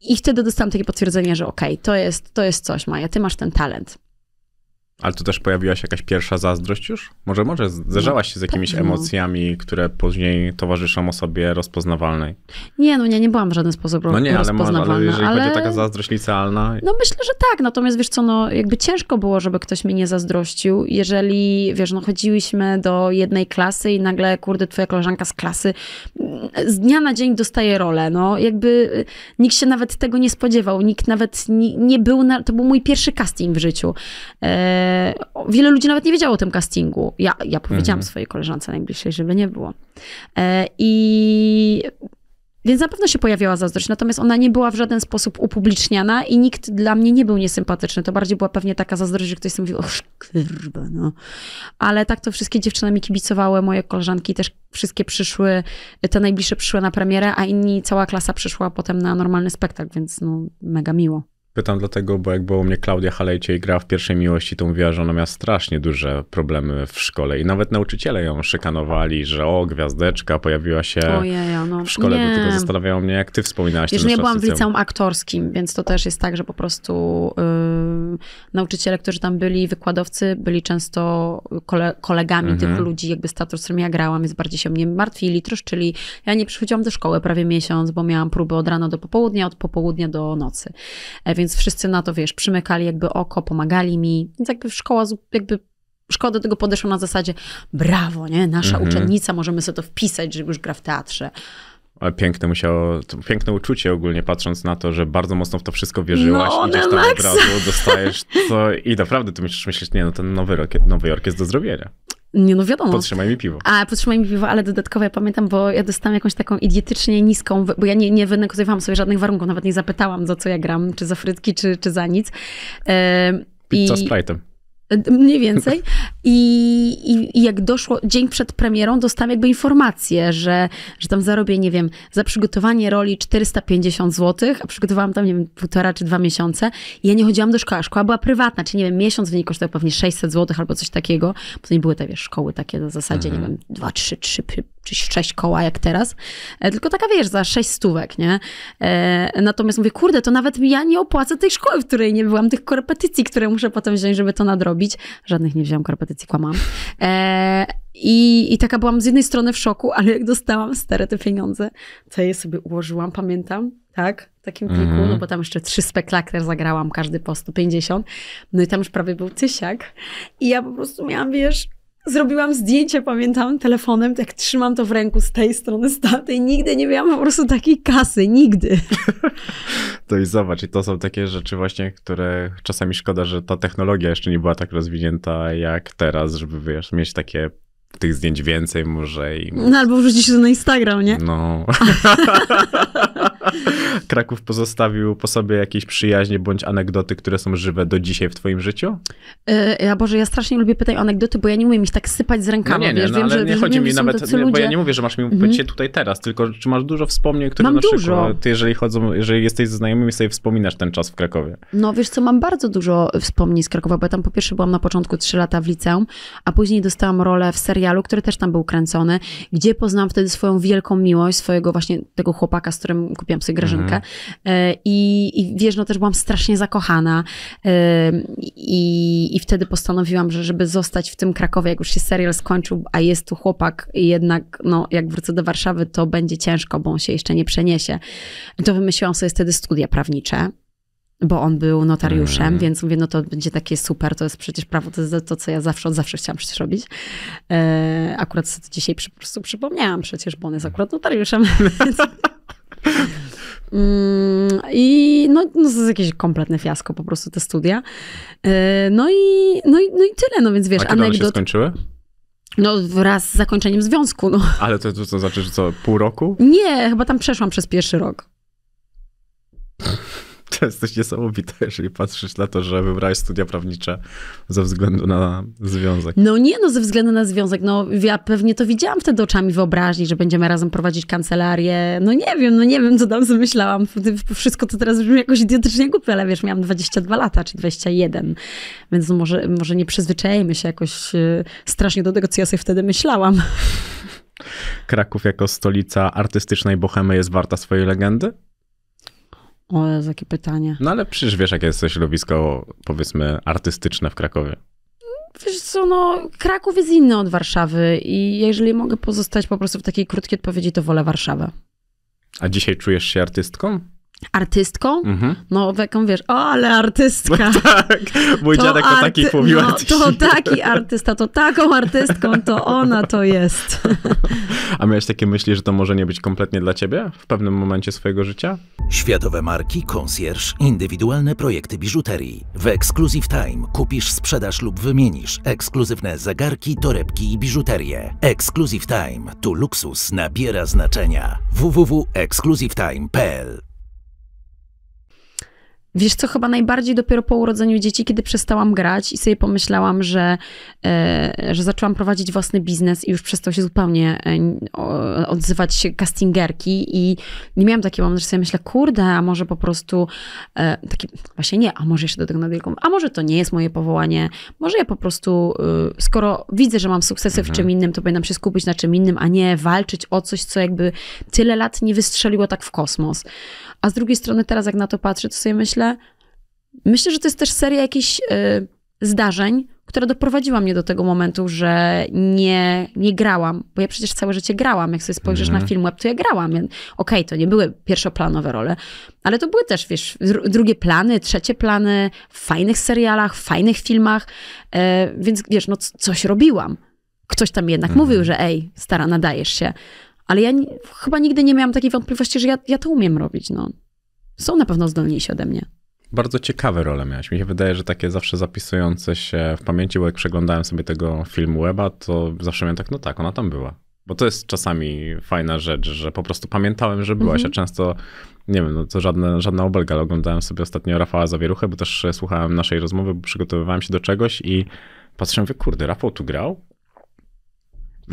I wtedy dostałam takie potwierdzenie, że okej, okay, to, jest, to jest coś, Maja, ty masz ten talent. Ale tu też pojawiła się jakaś pierwsza zazdrość już? Może, może zderzałaś się z jakimiś emocjami, które później towarzyszą osobie rozpoznawalnej? Nie, no nie, nie byłam w żaden sposób no nie, Ale, ale jeżeli ale... chodzi o taka zazdrość licealna... No myślę, że tak, natomiast wiesz co, no jakby ciężko było, żeby ktoś mi nie zazdrościł, jeżeli, wiesz, no chodziłyśmy do jednej klasy i nagle, kurde, twoja koleżanka z klasy z dnia na dzień dostaje rolę, no jakby y, nikt się nawet tego nie spodziewał, nikt nawet nie, nie był, na... to był mój pierwszy casting w życiu. E, wiele ludzi nawet nie wiedziało o tym castingu. Ja, ja powiedziałam mhm. swojej koleżance najbliższej, żeby nie było. E, I więc na pewno się pojawiała zazdrość, natomiast ona nie była w żaden sposób upubliczniana i nikt dla mnie nie był niesympatyczny. To bardziej była pewnie taka zazdrość, że ktoś sobie mówił, och, kurwa, no. Ale tak to wszystkie dziewczyny mi kibicowały, moje koleżanki też wszystkie przyszły, te najbliższe przyszły na premierę, a inni, cała klasa przyszła potem na normalny spektakl, więc no, mega miło. Pytam dlatego, bo jak było mnie Klaudia Halejcie i gra w pierwszej miłości, to mówiła, że ona miała strasznie duże problemy w szkole i nawet nauczyciele ją szykanowali, że o, gwiazdeczka pojawiła się Ojeja, no, w szkole, nie. dlatego zastanawiało mnie, jak ty wspominałaś Wiesz, ten nie no byłam w liceum aktorskim, więc to też jest tak, że po prostu yy, nauczyciele, którzy tam byli, wykładowcy, byli często kole, kolegami mhm. tych ludzi, jakby status, z którym ja grałam, więc bardziej się mnie martwili, troszczyli. Ja nie przychodziłam do szkoły prawie miesiąc, bo miałam próby od rana do popołudnia, od popołudnia do nocy. Więc e, więc wszyscy na to, wiesz, przymykali jakby oko, pomagali mi, więc jakby szkoła jakby szkoda do tego podeszła na zasadzie brawo, nie? Nasza mhm. uczennica, możemy sobie to wpisać, że już gra w teatrze. piękne musiało, piękne uczucie ogólnie, patrząc na to, że bardzo mocno w to wszystko wierzyłaś no, i gdzieś tam od razu dostajesz to i naprawdę ty musisz myśleć, nie no, ten Nowy, Rok, Nowy Jork jest do zrobienia. Nie no wiadomo. Potrzymaj mi piwo. A, podtrzymaj mi piwo, ale dodatkowo ja pamiętam, bo ja dostałam jakąś taką idiotycznie niską, bo ja nie, nie wynegocjowałam sobie żadnych warunków, nawet nie zapytałam, za co ja gram, czy za frytki, czy, czy za nic. Yy, Pizza I... z Sprite'em mniej więcej. I, i, I, jak doszło, dzień przed premierą dostałam jakby informację, że, że tam zarobię, nie wiem, za przygotowanie roli 450 zł, a przygotowałam tam, nie wiem, półtora czy dwa miesiące. I ja nie chodziłam do szkoły, a szkoła była prywatna, czyli nie wiem, miesiąc w niej kosztował pewnie 600 zł albo coś takiego, bo to nie były te, wiesz, szkoły takie na zasadzie, mhm. nie wiem, 2, 3, 3, czy sześć koła jak teraz, e, tylko taka wiesz, za sześć stówek, nie? E, natomiast mówię, kurde, to nawet ja nie opłacę tej szkoły, w której nie byłam, tych korepetycji, które muszę potem wziąć, żeby to nadrobić. Żadnych nie wziąłam korepetycji, kłamam. E, i, I taka byłam z jednej strony w szoku, ale jak dostałam stare te pieniądze, to je sobie ułożyłam, pamiętam, tak? W takim pliku, mm -hmm. no bo tam jeszcze trzy spektakler zagrałam, każdy po 150. No i tam już prawie był tysiak. I ja po prostu miałam, wiesz, Zrobiłam zdjęcie, pamiętam, telefonem, tak trzymam to w ręku z tej strony, z tamtej. Nigdy nie miałam po prostu takiej kasy, nigdy. (laughs) to i zobacz, i to są takie rzeczy właśnie, które czasami szkoda, że ta technologia jeszcze nie była tak rozwinięta jak teraz, żeby wiesz, mieć takie tych zdjęć więcej może i... No albo wrzucić się to na Instagram, nie? No. (laughs) (laughs) Kraków pozostawił po sobie jakieś przyjaźnie bądź anegdoty, które są żywe do dzisiaj w twoim życiu? Ja e, e, Boże, ja strasznie lubię pytać o anegdoty, bo ja nie umiem ich tak sypać z rękami. No nie, nie, wiesz, no, wiem, ale że, nie chodzi mi nawet, bo ja nie mówię, że masz mi mhm. tutaj teraz, tylko czy masz dużo wspomnień, które mam na przykład, dużo. ty jeżeli chodzą, jeżeli jesteś ze znajomymi, sobie wspominasz ten czas w Krakowie. No wiesz co, mam bardzo dużo wspomnień z Krakowa, bo ja tam po pierwsze byłam na początku 3 lata w liceum, a później dostałam rolę w serialu, który też tam był kręcony, gdzie poznałam wtedy swoją wielką miłość, swojego właśnie tego chłopaka, z którym kupiłam nazywam sobie Grażynkę. Mhm. E, I, I wiesz, no też byłam strasznie zakochana e, i, i wtedy postanowiłam, że żeby zostać w tym Krakowie, jak już się serial skończył, a jest tu chłopak i jednak, no jak wrócę do Warszawy, to będzie ciężko, bo on się jeszcze nie przeniesie. To wymyśliłam sobie wtedy studia prawnicze bo on był notariuszem, mm. więc mówię, no to będzie takie super, to jest przecież prawo, to jest to, co ja zawsze, od zawsze chciałam przecież robić. E, akurat sobie to dzisiaj przy, po prostu przypomniałam przecież, bo on jest akurat notariuszem. (laughs) Mm, I no, no to jest jakieś kompletne fiasko po prostu te studia. E, no i, no i, no i tyle, no więc wiesz, A kiedy anegdot... one się skończyły? No, wraz z zakończeniem związku. No. (laughs) Ale to, to, to znaczy, że co, pół roku? Nie, chyba tam przeszłam przez pierwszy rok. (laughs) To jest coś niesamowite, jeżeli patrzysz na to, że wybrałeś studia prawnicze ze względu na związek. No nie, no ze względu na związek. No ja pewnie to widziałam wtedy oczami wyobraźni, że będziemy razem prowadzić kancelarię. No nie wiem, no nie wiem, co tam zmyślałam. Wszystko to teraz brzmi jakoś idiotycznie głupie, ale wiesz, miałam 22 lata, czy 21. Więc może, może nie przyzwyczajmy się jakoś e, strasznie do tego, co ja sobie wtedy myślałam. Kraków jako stolica artystycznej bohemy jest warta swojej legendy? O, jakie pytanie. No ale przecież wiesz, jakie jest to środowisko, powiedzmy, artystyczne w Krakowie. Wiesz co, no Kraków jest inny od Warszawy i jeżeli mogę pozostać po prostu w takiej krótkiej odpowiedzi, to wolę Warszawę. A dzisiaj czujesz się artystką? artystką, mhm. no jaką wiesz, o, ale artystka. No, tak, mój to dziadek to taki mówił. No, to taki artysta, to taką artystką, to ona to jest. (laughs) A miałeś takie myśli, że to może nie być kompletnie dla ciebie w pewnym momencie swojego życia? Światowe marki, konsjerż, indywidualne projekty biżuterii. W Exclusive Time kupisz, sprzedaż lub wymienisz ekskluzywne zegarki, torebki i biżuterię. Exclusive Time, tu luksus nabiera znaczenia. www.exclusivetime.pl Wiesz co, chyba najbardziej dopiero po urodzeniu dzieci, kiedy przestałam grać i sobie pomyślałam, że, e, że zaczęłam prowadzić własny biznes i już przestał się zupełnie e, odzywać castingerki i nie miałam takiego momentu, że sobie myślę, kurde, a może po prostu e, taki, właśnie nie, a może jeszcze do tego nadwielką, a może to nie jest moje powołanie, może ja po prostu, y, skoro widzę, że mam sukcesy mhm. w czym innym, to powinnam się skupić na czym innym, a nie walczyć o coś, co jakby tyle lat nie wystrzeliło tak w kosmos. A z drugiej strony teraz jak na to patrzę, to sobie myślę, myślę, że to jest też seria jakichś y, zdarzeń, która doprowadziła mnie do tego momentu, że nie, nie grałam, bo ja przecież całe życie grałam. Jak sobie spojrzysz mm. na mhm. film web, to ja grałam. Okej, okay, to nie były pierwszoplanowe role, ale to były też, wiesz, drugie plany, trzecie plany w fajnych serialach, w fajnych filmach, y, więc wiesz, no coś robiłam. Ktoś tam jednak mm. mówił, że ej, stara, nadajesz się. Ale ja nie, chyba nigdy nie miałam takiej wątpliwości, że ja, ja to umiem robić. No. Są na pewno zdolniejsi ode mnie. Bardzo ciekawe role miałeś. Mi się wydaje, że takie zawsze zapisujące się w pamięci, bo jak przeglądałem sobie tego filmu Weba, to zawsze miałem tak, no tak, ona tam była. Bo to jest czasami fajna rzecz, że po prostu pamiętałem, że byłaś, mhm. a często, nie wiem, no to żadne, żadna obelga, ale oglądałem sobie ostatnio Rafała Zawieruchę, bo też słuchałem naszej rozmowy, bo przygotowywałem się do czegoś i patrzyłem, mówię, kurde, Rafał tu grał?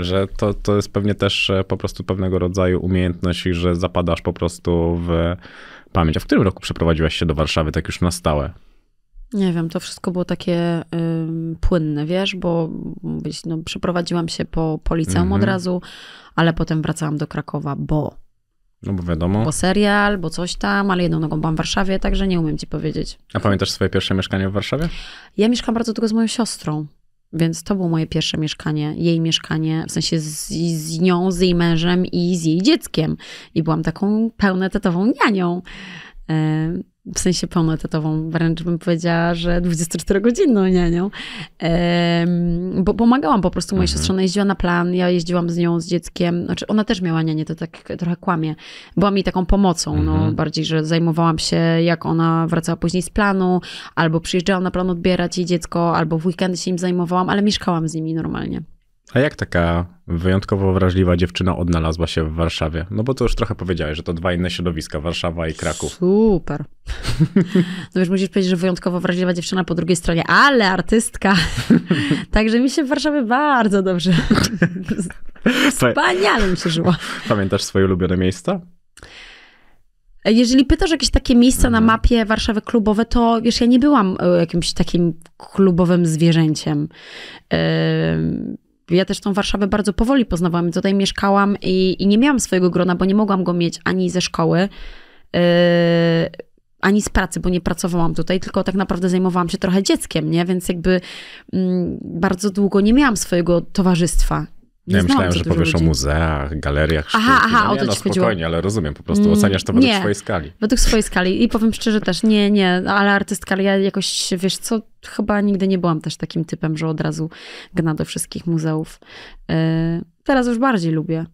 że to, to jest pewnie też e, po prostu pewnego rodzaju umiejętność, że zapadasz po prostu w pamięć. A w którym roku przeprowadziłaś się do Warszawy tak już na stałe? Nie wiem, to wszystko było takie y, płynne, wiesz, bo no, przeprowadziłam się po, po liceum mm -hmm. od razu, ale potem wracałam do Krakowa, bo. No bo wiadomo. Bo serial, bo coś tam, ale jedną nogą byłam w Warszawie, także nie umiem ci powiedzieć. A pamiętasz swoje pierwsze mieszkanie w Warszawie? Ja mieszkam bardzo długo z moją siostrą. Więc to było moje pierwsze mieszkanie, jej mieszkanie, w sensie z, z nią, z jej mężem i z jej dzieckiem. I byłam taką pełnoetatową nianią w sensie pełnoetatową, wręcz bym powiedziała, że 24-godzinną nianią, ehm, bo pomagałam po prostu mojej mhm. siostrze, ona jeździła na plan, ja jeździłam z nią, z dzieckiem, znaczy ona też miała nianię, to tak trochę kłamie, była mi taką pomocą, no, mhm. no bardziej, że zajmowałam się jak ona wracała później z planu, albo przyjeżdżałam na plan odbierać jej dziecko, albo w weekendy się im zajmowałam, ale mieszkałam z nimi normalnie. A jak taka wyjątkowo wrażliwa dziewczyna odnalazła się w Warszawie? No bo to już trochę powiedziałeś, że to dwa inne środowiska, Warszawa i Kraków. Super. (laughs) No już musisz powiedzieć, że wyjątkowo wrażliwa dziewczyna po drugiej stronie, ale artystka. (laughs) Także mi się w Warszawie bardzo dobrze. (laughs) Wspaniale mi się żyło. Pamiętasz swoje ulubione miejsca? Jeżeli pytasz jakieś takie miejsca mhm. na mapie Warszawy klubowe, to wiesz, ja nie byłam e, jakimś takim klubowym zwierzęciem. Yy ja też tą Warszawę bardzo powoli poznawałam. Tutaj mieszkałam i, i nie miałam swojego grona, bo nie mogłam go mieć ani ze szkoły, yy, ani z pracy, bo nie pracowałam tutaj, tylko tak naprawdę zajmowałam się trochę dzieckiem, nie? Więc jakby mm, bardzo długo nie miałam swojego towarzystwa. Nie ja myślałem, że powiesz ludzi. o muzeach, galeriach, sztuki. Aha, aha, no, o to no, ci spokojnie, chodziło. ale rozumiem, po prostu mm, oceniasz to według nie, swojej skali. według swojej skali. I powiem szczerze też, nie, nie, ale artystka, ale ja jakoś, wiesz co, chyba nigdy nie byłam też takim typem, że od razu gna do wszystkich muzeów. Yy, teraz już bardziej lubię.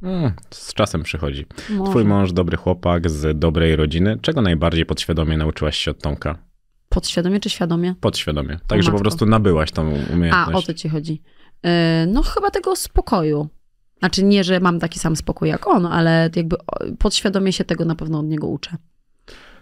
Hmm, z czasem przychodzi. Może. Twój mąż, dobry chłopak z dobrej rodziny. Czego najbardziej podświadomie nauczyłaś się od Tomka? Podświadomie czy świadomie? Podświadomie. Także po prostu nabyłaś tą umiejętność. A, o to ci chodzi. E, no chyba tego spokoju. Znaczy nie, że mam taki sam spokój jak on, ale jakby podświadomie się tego na pewno od niego uczę.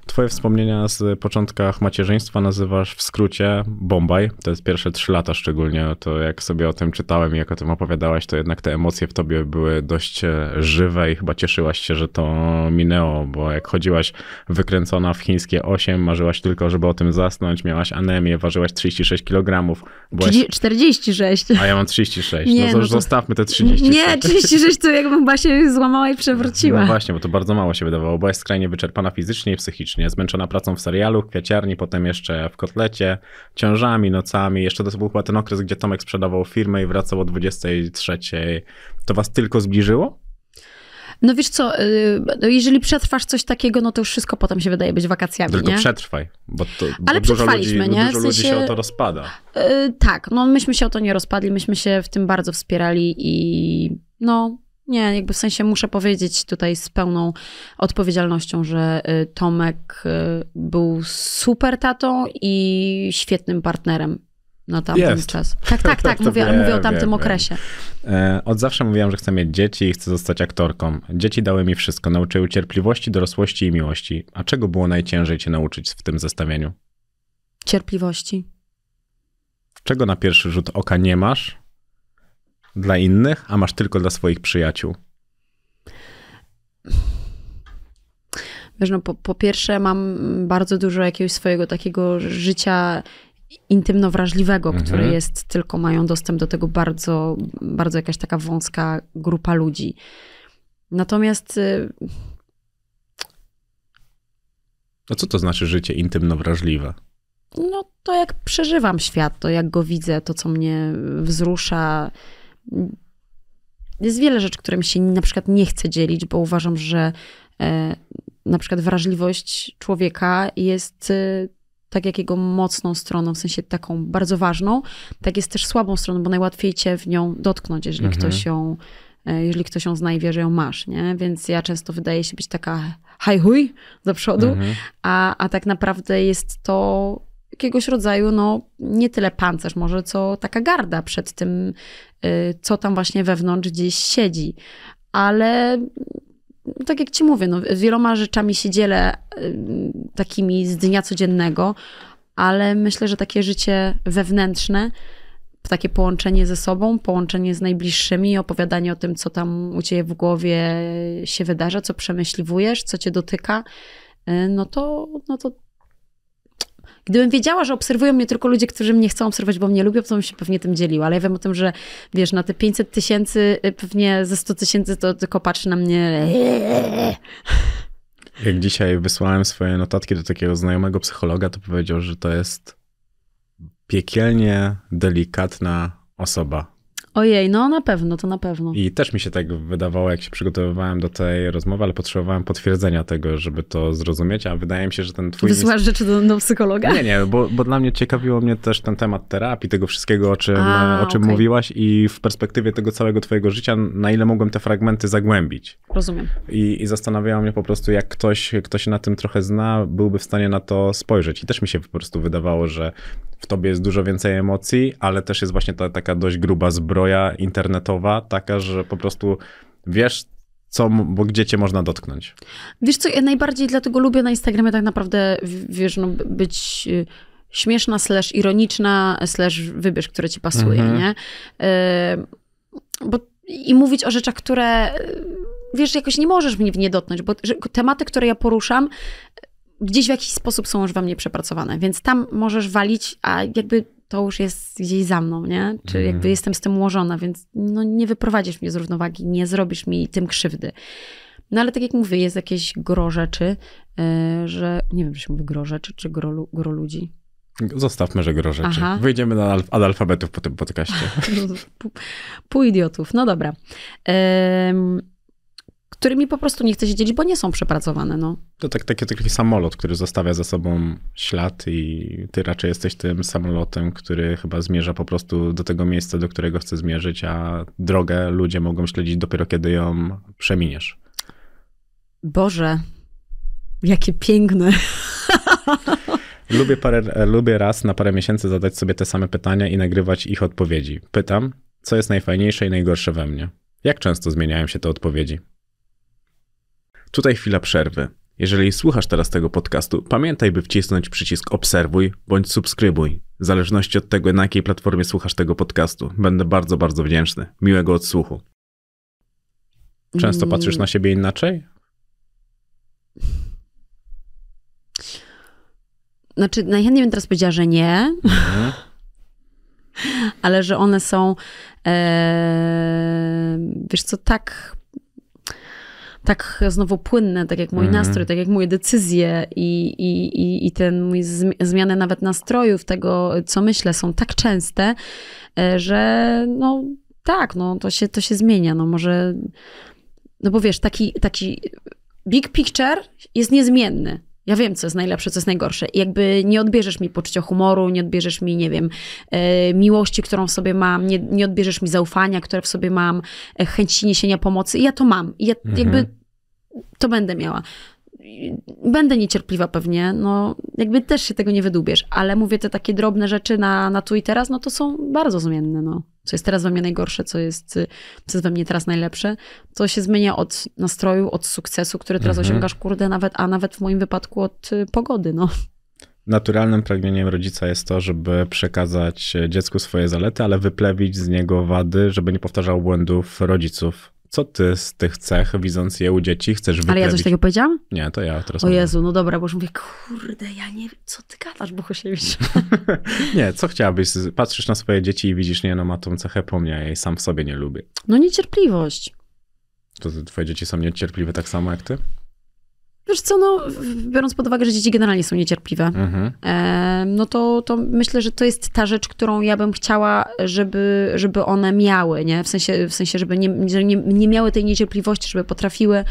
Twoje wspomnienia z początkach macierzyństwa nazywasz w skrócie Bombaj. To jest pierwsze trzy lata szczególnie. To jak sobie o tym czytałem i jak o tym opowiadałaś, to jednak te emocje w tobie były dość e, żywe i chyba cieszyłaś się, że to minęło, bo jak chodziłaś wykręcona w chińskie 8, marzyłaś tylko, żeby o tym zasnąć, miałaś anemię, ważyłaś 36 kg. Byłaś... 46. A ja mam 36. Nie, no, no to... zostawmy te 36. Nie, 36 to jakbym właśnie złamała i przewróciła. No właśnie, bo to bardzo mało się wydawało. jest skrajnie wyczerpana fizycznie i psychicznie faktycznie. Zmęczona pracą w serialu, w kwiaciarni, potem jeszcze w kotlecie, ciążami, nocami. Jeszcze to był chyba ten okres, gdzie Tomek sprzedawał firmę i wracał o 23. To was tylko zbliżyło? No wiesz co, y, jeżeli przetrwasz coś takiego, no to już wszystko potem się wydaje być wakacjami. Tylko nie? przetrwaj, bo, to, Ale bo dużo, ludzi, nie? dużo w sensie, ludzi się o to rozpada. Yy, tak, no myśmy się o to nie rozpadli, myśmy się w tym bardzo wspierali i no nie, jakby w sensie muszę powiedzieć tutaj z pełną odpowiedzialnością, że y, Tomek y, był super tatą i świetnym partnerem na tamten Jest. czas. Tak, tak, tak, (laughs) mówię, wiem, mówię o tamtym wiem, okresie. Wiem. E, od zawsze mówiłam, że chcę mieć dzieci i chcę zostać aktorką. Dzieci dały mi wszystko, nauczyły cierpliwości, dorosłości i miłości. A czego było najciężej cię nauczyć w tym zestawieniu? Cierpliwości. Czego na pierwszy rzut oka nie masz, dla innych, a masz tylko dla swoich przyjaciół? Wiesz, no po, po pierwsze mam bardzo dużo jakiegoś swojego takiego życia intymno wrażliwego, mhm. który jest tylko, mają dostęp do tego bardzo, bardzo jakaś taka wąska grupa ludzi. Natomiast... Y, no co to znaczy życie intymno wrażliwe? No to jak przeżywam świat, to jak go widzę, to co mnie wzrusza, jest wiele rzeczy, którym się na przykład nie chcę dzielić, bo uważam, że e, na przykład wrażliwość człowieka jest e, tak jak jego mocną stroną, w sensie taką bardzo ważną, tak jest też słabą stroną, bo najłatwiej cię w nią dotknąć, jeżeli mhm. ktoś ją e, jeżeli ktoś ją zna i wie, że ją masz, nie? Więc ja często wydaje się być taka haj huj do przodu, mhm. a, a tak naprawdę jest to jakiegoś rodzaju, no nie tyle pancerz może, co taka garda przed tym, y, co tam właśnie wewnątrz gdzieś siedzi. Ale mm, tak jak ci mówię, no, wieloma rzeczami się dzielę y, takimi z dnia codziennego, ale myślę, że takie życie wewnętrzne, takie połączenie ze sobą, połączenie z najbliższymi, opowiadanie o tym, co tam u ciebie w głowie się wydarza, co przemyśliwujesz, co cię dotyka, y, no to, no to Gdybym wiedziała, że obserwują mnie tylko ludzie, którzy mnie chcą obserwować, bo mnie lubią, to bym się pewnie tym dzieliła. Ale ja wiem o tym, że wiesz, na te 500 tysięcy, y, pewnie ze 100 tysięcy to tylko patrzy na mnie. Jak dzisiaj wysłałem swoje notatki do takiego znajomego psychologa, to powiedział, że to jest piekielnie delikatna osoba Ojej, no na pewno, to na pewno. I też mi się tak wydawało, jak się przygotowywałem do tej rozmowy, ale potrzebowałem potwierdzenia tego, żeby to zrozumieć, a wydaje mi się, że ten twój... Wysyłasz rzeczy do, do psychologa? Nie, nie, bo, bo dla mnie ciekawiło mnie też ten temat terapii, tego wszystkiego, o czym, a, e, o czym okay. mówiłaś i w perspektywie tego całego twojego życia, na ile mogłem te fragmenty zagłębić. Rozumiem. I, i zastanawiało mnie po prostu, jak ktoś, kto się na tym trochę zna, byłby w stanie na to spojrzeć. I też mi się po prostu wydawało, że w tobie jest dużo więcej emocji, ale też jest właśnie ta taka dość gruba zbroja, zbroja internetowa, taka, że po prostu wiesz, co, bo gdzie cię można dotknąć? Wiesz co, ja najbardziej dlatego lubię na Instagramie tak naprawdę, wiesz, no, być y, śmieszna, slash ironiczna, slash wybierz, które ci pasuje, mhm. nie? Y, bo, I mówić o rzeczach, które, y, wiesz, jakoś nie możesz mnie w nie dotknąć, bo tematy, które ja poruszam, y, gdzieś w jakiś sposób są już we mnie przepracowane, więc tam możesz walić, a jakby to już jest gdzieś za mną, nie? Czy mhm. jakby jestem z tym ułożona, więc no, nie wyprowadzisz mnie z równowagi, nie zrobisz mi tym krzywdy. No ale tak jak mówię, jest jakieś gro rzeczy, e, że nie wiem, czy się mówi gro rzeczy, czy gro, gro ludzi. Zostawmy, że gro rzeczy. Aha. Wyjdziemy na analf analfabetów po tym podcaście. (laughs) Pół idiotów. No dobra. Um, którymi po prostu nie chce się dzielić, bo nie są przepracowane. No. To tak, taki, taki samolot, który zostawia za sobą ślad i ty raczej jesteś tym samolotem, który chyba zmierza po prostu do tego miejsca, do którego chce zmierzyć, a drogę ludzie mogą śledzić dopiero, kiedy ją przeminiesz. Boże, jakie piękne. (laughs) Lubię, parę, lubię raz na parę miesięcy zadać sobie te same pytania i nagrywać ich odpowiedzi. Pytam, co jest najfajniejsze i najgorsze we mnie. Jak często zmieniają się te odpowiedzi? Tutaj chwila przerwy. Jeżeli słuchasz teraz tego podcastu, pamiętaj, by wcisnąć przycisk obserwuj bądź subskrybuj. W zależności od tego, na jakiej platformie słuchasz tego podcastu, będę bardzo, bardzo wdzięczny. Miłego odsłuchu. Często patrzysz na siebie inaczej? Znaczy, najchętniej no bym teraz powiedziała, że nie. Mhm. (laughs) Ale że one są, ee, wiesz co, tak tak znowu płynne, tak jak mój mm. nastrój, tak jak moje decyzje i, i, i, i ten mój zmi zmiany nawet nastrojów, tego co myślę, są tak częste, e, że no tak, no to się, to się zmienia, no może, no bo wiesz, taki, taki big picture jest niezmienny. Ja wiem, co jest najlepsze, co jest najgorsze. I jakby nie odbierzesz mi poczucia humoru, nie odbierzesz mi, nie wiem, e, miłości, którą w sobie mam, nie, nie odbierzesz mi zaufania, które w sobie mam, e, chęci niesienia pomocy. I ja to mam. I ja mhm. jakby to będę miała. Będę niecierpliwa pewnie, no jakby też się tego nie wydubiesz, ale mówię te takie drobne rzeczy na, na tu i teraz, no to są bardzo zmienne, no. Co jest teraz we mnie najgorsze, co jest, co jest we mnie teraz najlepsze, to się zmienia od nastroju, od sukcesu, który teraz mhm. osiągasz, kurde, nawet, a nawet w moim wypadku od y, pogody, no. Naturalnym pragnieniem rodzica jest to, żeby przekazać dziecku swoje zalety, ale wyplewić z niego wady, żeby nie powtarzał błędów rodziców. Co ty z tych cech, widząc je u dzieci, chcesz wyprawić? Ale ja coś takiego powiedziałam? Nie, to ja teraz O mówię. Jezu, no dobra, bo już mówię, kurde, ja nie wiem, co ty gadasz, Bohusiewicz? (laughs) nie, co chciałabyś? Patrzysz na swoje dzieci i widzisz, nie, no ma tą cechę po mnie, a jej sam w sobie nie lubię. No niecierpliwość. To twoje dzieci są niecierpliwe tak samo jak ty? Wiesz co, no, biorąc pod uwagę, że dzieci generalnie są niecierpliwe, mhm. no to, to myślę, że to jest ta rzecz, którą ja bym chciała, żeby, żeby one miały, nie? W sensie, w sensie żeby nie, nie, nie miały tej niecierpliwości, żeby potrafiły,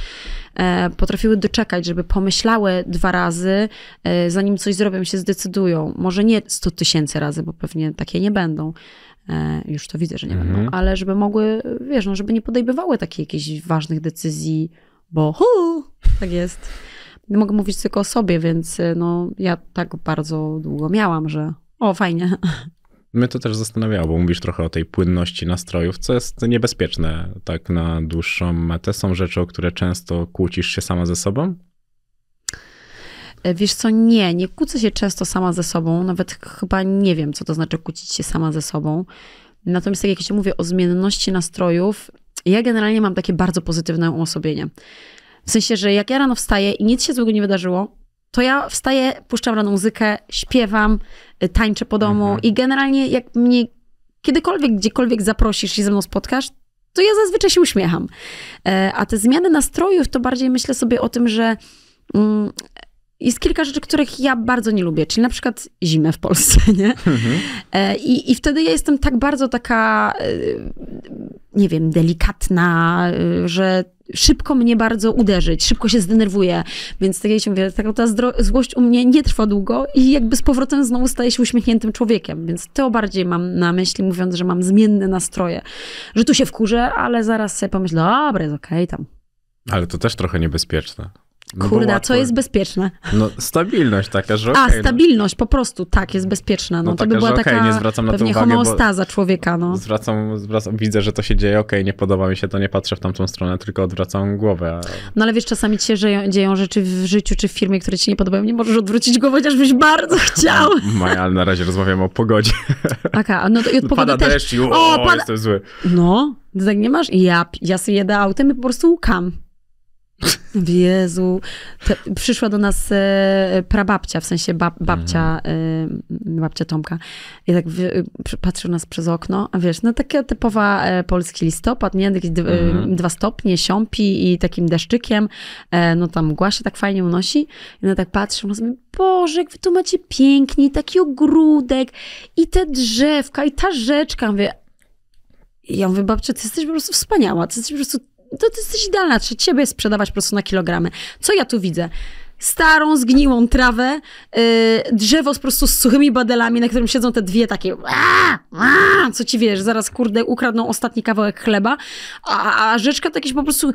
e, potrafiły doczekać, żeby pomyślały dwa razy, e, zanim coś zrobią, się zdecydują. Może nie 100 tysięcy razy, bo pewnie takie nie będą, e, już to widzę, że nie mhm. będą, ale żeby mogły, wiesz, no, żeby nie podejmowały takich jakichś ważnych decyzji bo hu, tak jest. Mogę mówić tylko o sobie, więc y, no, ja tak bardzo długo miałam, że o, fajnie. Mnie to też zastanawiało, bo mówisz trochę o tej płynności nastrojów, co jest niebezpieczne tak na dłuższą metę. Są rzeczy, o które często kłócisz się sama ze sobą? E, wiesz co, nie, nie kłócę się często sama ze sobą, nawet chyba nie wiem, co to znaczy kłócić się sama ze sobą. Natomiast tak jak ci mówię o zmienności nastrojów, ja generalnie mam takie bardzo pozytywne uosobienie. W sensie, że jak ja rano wstaję i nic się złego nie wydarzyło, to ja wstaję, puszczam rano muzykę, śpiewam, y, tańczę po domu mhm. i generalnie jak mnie kiedykolwiek, gdziekolwiek zaprosisz i ze mną spotkasz, to ja zazwyczaj się uśmiecham. E, a te zmiany nastrojów to bardziej myślę sobie o tym, że mm, jest kilka rzeczy, których ja bardzo nie lubię, czyli na przykład zimę w Polsce, (laughs) nie? Mhm. E, I, I wtedy ja jestem tak bardzo taka, e, nie wiem, delikatna, e, że szybko mnie bardzo uderzyć, szybko się zdenerwuję, więc tak jak się mówię, taka ta złość u mnie nie trwa długo i jakby z powrotem znowu staję się uśmiechniętym człowiekiem, więc to bardziej mam na myśli, mówiąc, że mam zmienne nastroje, że tu się wkurzę, ale zaraz sobie pomyślę, dobra, jest okej okay, tam. Ale to też trochę niebezpieczne. No Kurde, Kurda, co jest bezpieczne? No stabilność taka, że okay, A, no. stabilność, no. po prostu, tak, jest bezpieczna. No, no taka, to by była okay, taka nie zwracam na pewnie to uwagę, homeostaza człowieka, no. Zwracam, zwracam, widzę, że to się dzieje, okej, okay, nie podoba mi się to, nie patrzę w tamtą stronę, tylko odwracam głowę. No ale wiesz, czasami ci się dzieją, dzieją rzeczy w życiu czy w firmie, które ci nie podobają, nie możesz odwrócić chociaż chociażbyś bardzo (laughs) chciał. Maja, ale na razie rozmawiam o pogodzie. Aka, no to i od pogody Pada też. deszcz i o, o pada... jestem zły. No, tak nie masz? Ja, ja sobie jedę autem i po prostu łkam. (laughs) Jezu. przyszła do nas e, prababcia, w sensie bab, babcia, mhm. e, babcia Tomka. I tak w, e, patrzył nas przez okno, a wiesz, no taka typowa e, polski listopad, nie? Jakieś d, e, mhm. dwa stopnie, siąpi i takim deszczykiem. E, no tam mgła się tak fajnie unosi. I ona tak patrzy, ona Boże, jak wy tu macie pięknie, taki ogródek i te drzewka i ta rzeczka. Mówię, ja mówię, babcia, ty jesteś po prostu wspaniała, ty jesteś po prostu to ty jesteś idealna, trzeba ciebie sprzedawać po prostu na kilogramy. Co ja tu widzę? starą, zgniłą trawę, yy, drzewo po prostu z suchymi badelami, na którym siedzą te dwie takie aaa, aaa, co ci wiesz, zaraz kurde ukradną ostatni kawałek chleba, a, a rzeczka to jakiś po prostu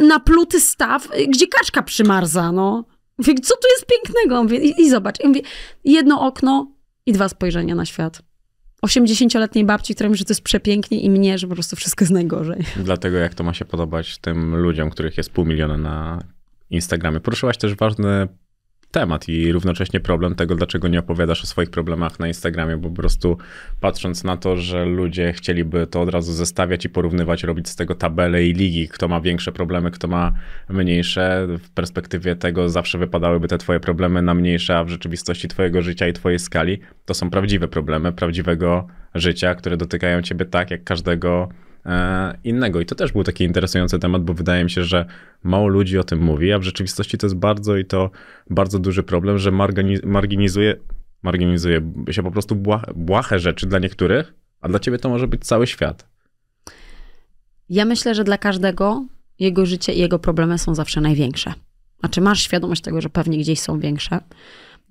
napluty staw, y, gdzie kaczka przymarza, no. Mówię, co tu jest pięknego? Mówię, i, i, zobacz. I mówię, jedno okno i dwa spojrzenia na świat. 80-letniej babci, która mówi, że to jest przepięknie i mnie, że po prostu wszystko jest najgorzej. Dlatego jak to ma się podobać tym ludziom, których jest pół miliona na Instagramie. Poruszyłaś też ważny temat i równocześnie problem tego, dlaczego nie opowiadasz o swoich problemach na Instagramie, bo po prostu patrząc na to, że ludzie chcieliby to od razu zestawiać i porównywać, robić z tego tabele i ligi, kto ma większe problemy, kto ma mniejsze, w perspektywie tego zawsze wypadałyby te twoje problemy na mniejsze, a w rzeczywistości twojego życia i twojej skali to są prawdziwe problemy, prawdziwego życia, które dotykają ciebie tak, jak każdego E, innego. I to też był taki interesujący temat, bo wydaje mi się, że mało ludzi o tym mówi, a w rzeczywistości to jest bardzo i to bardzo duży problem, że marginalizuje, marginalizuje się po prostu błahe, błahe rzeczy dla niektórych, a dla ciebie to może być cały świat. Ja myślę, że dla każdego jego życie i jego problemy są zawsze największe. Znaczy, masz świadomość tego, że pewnie gdzieś są większe,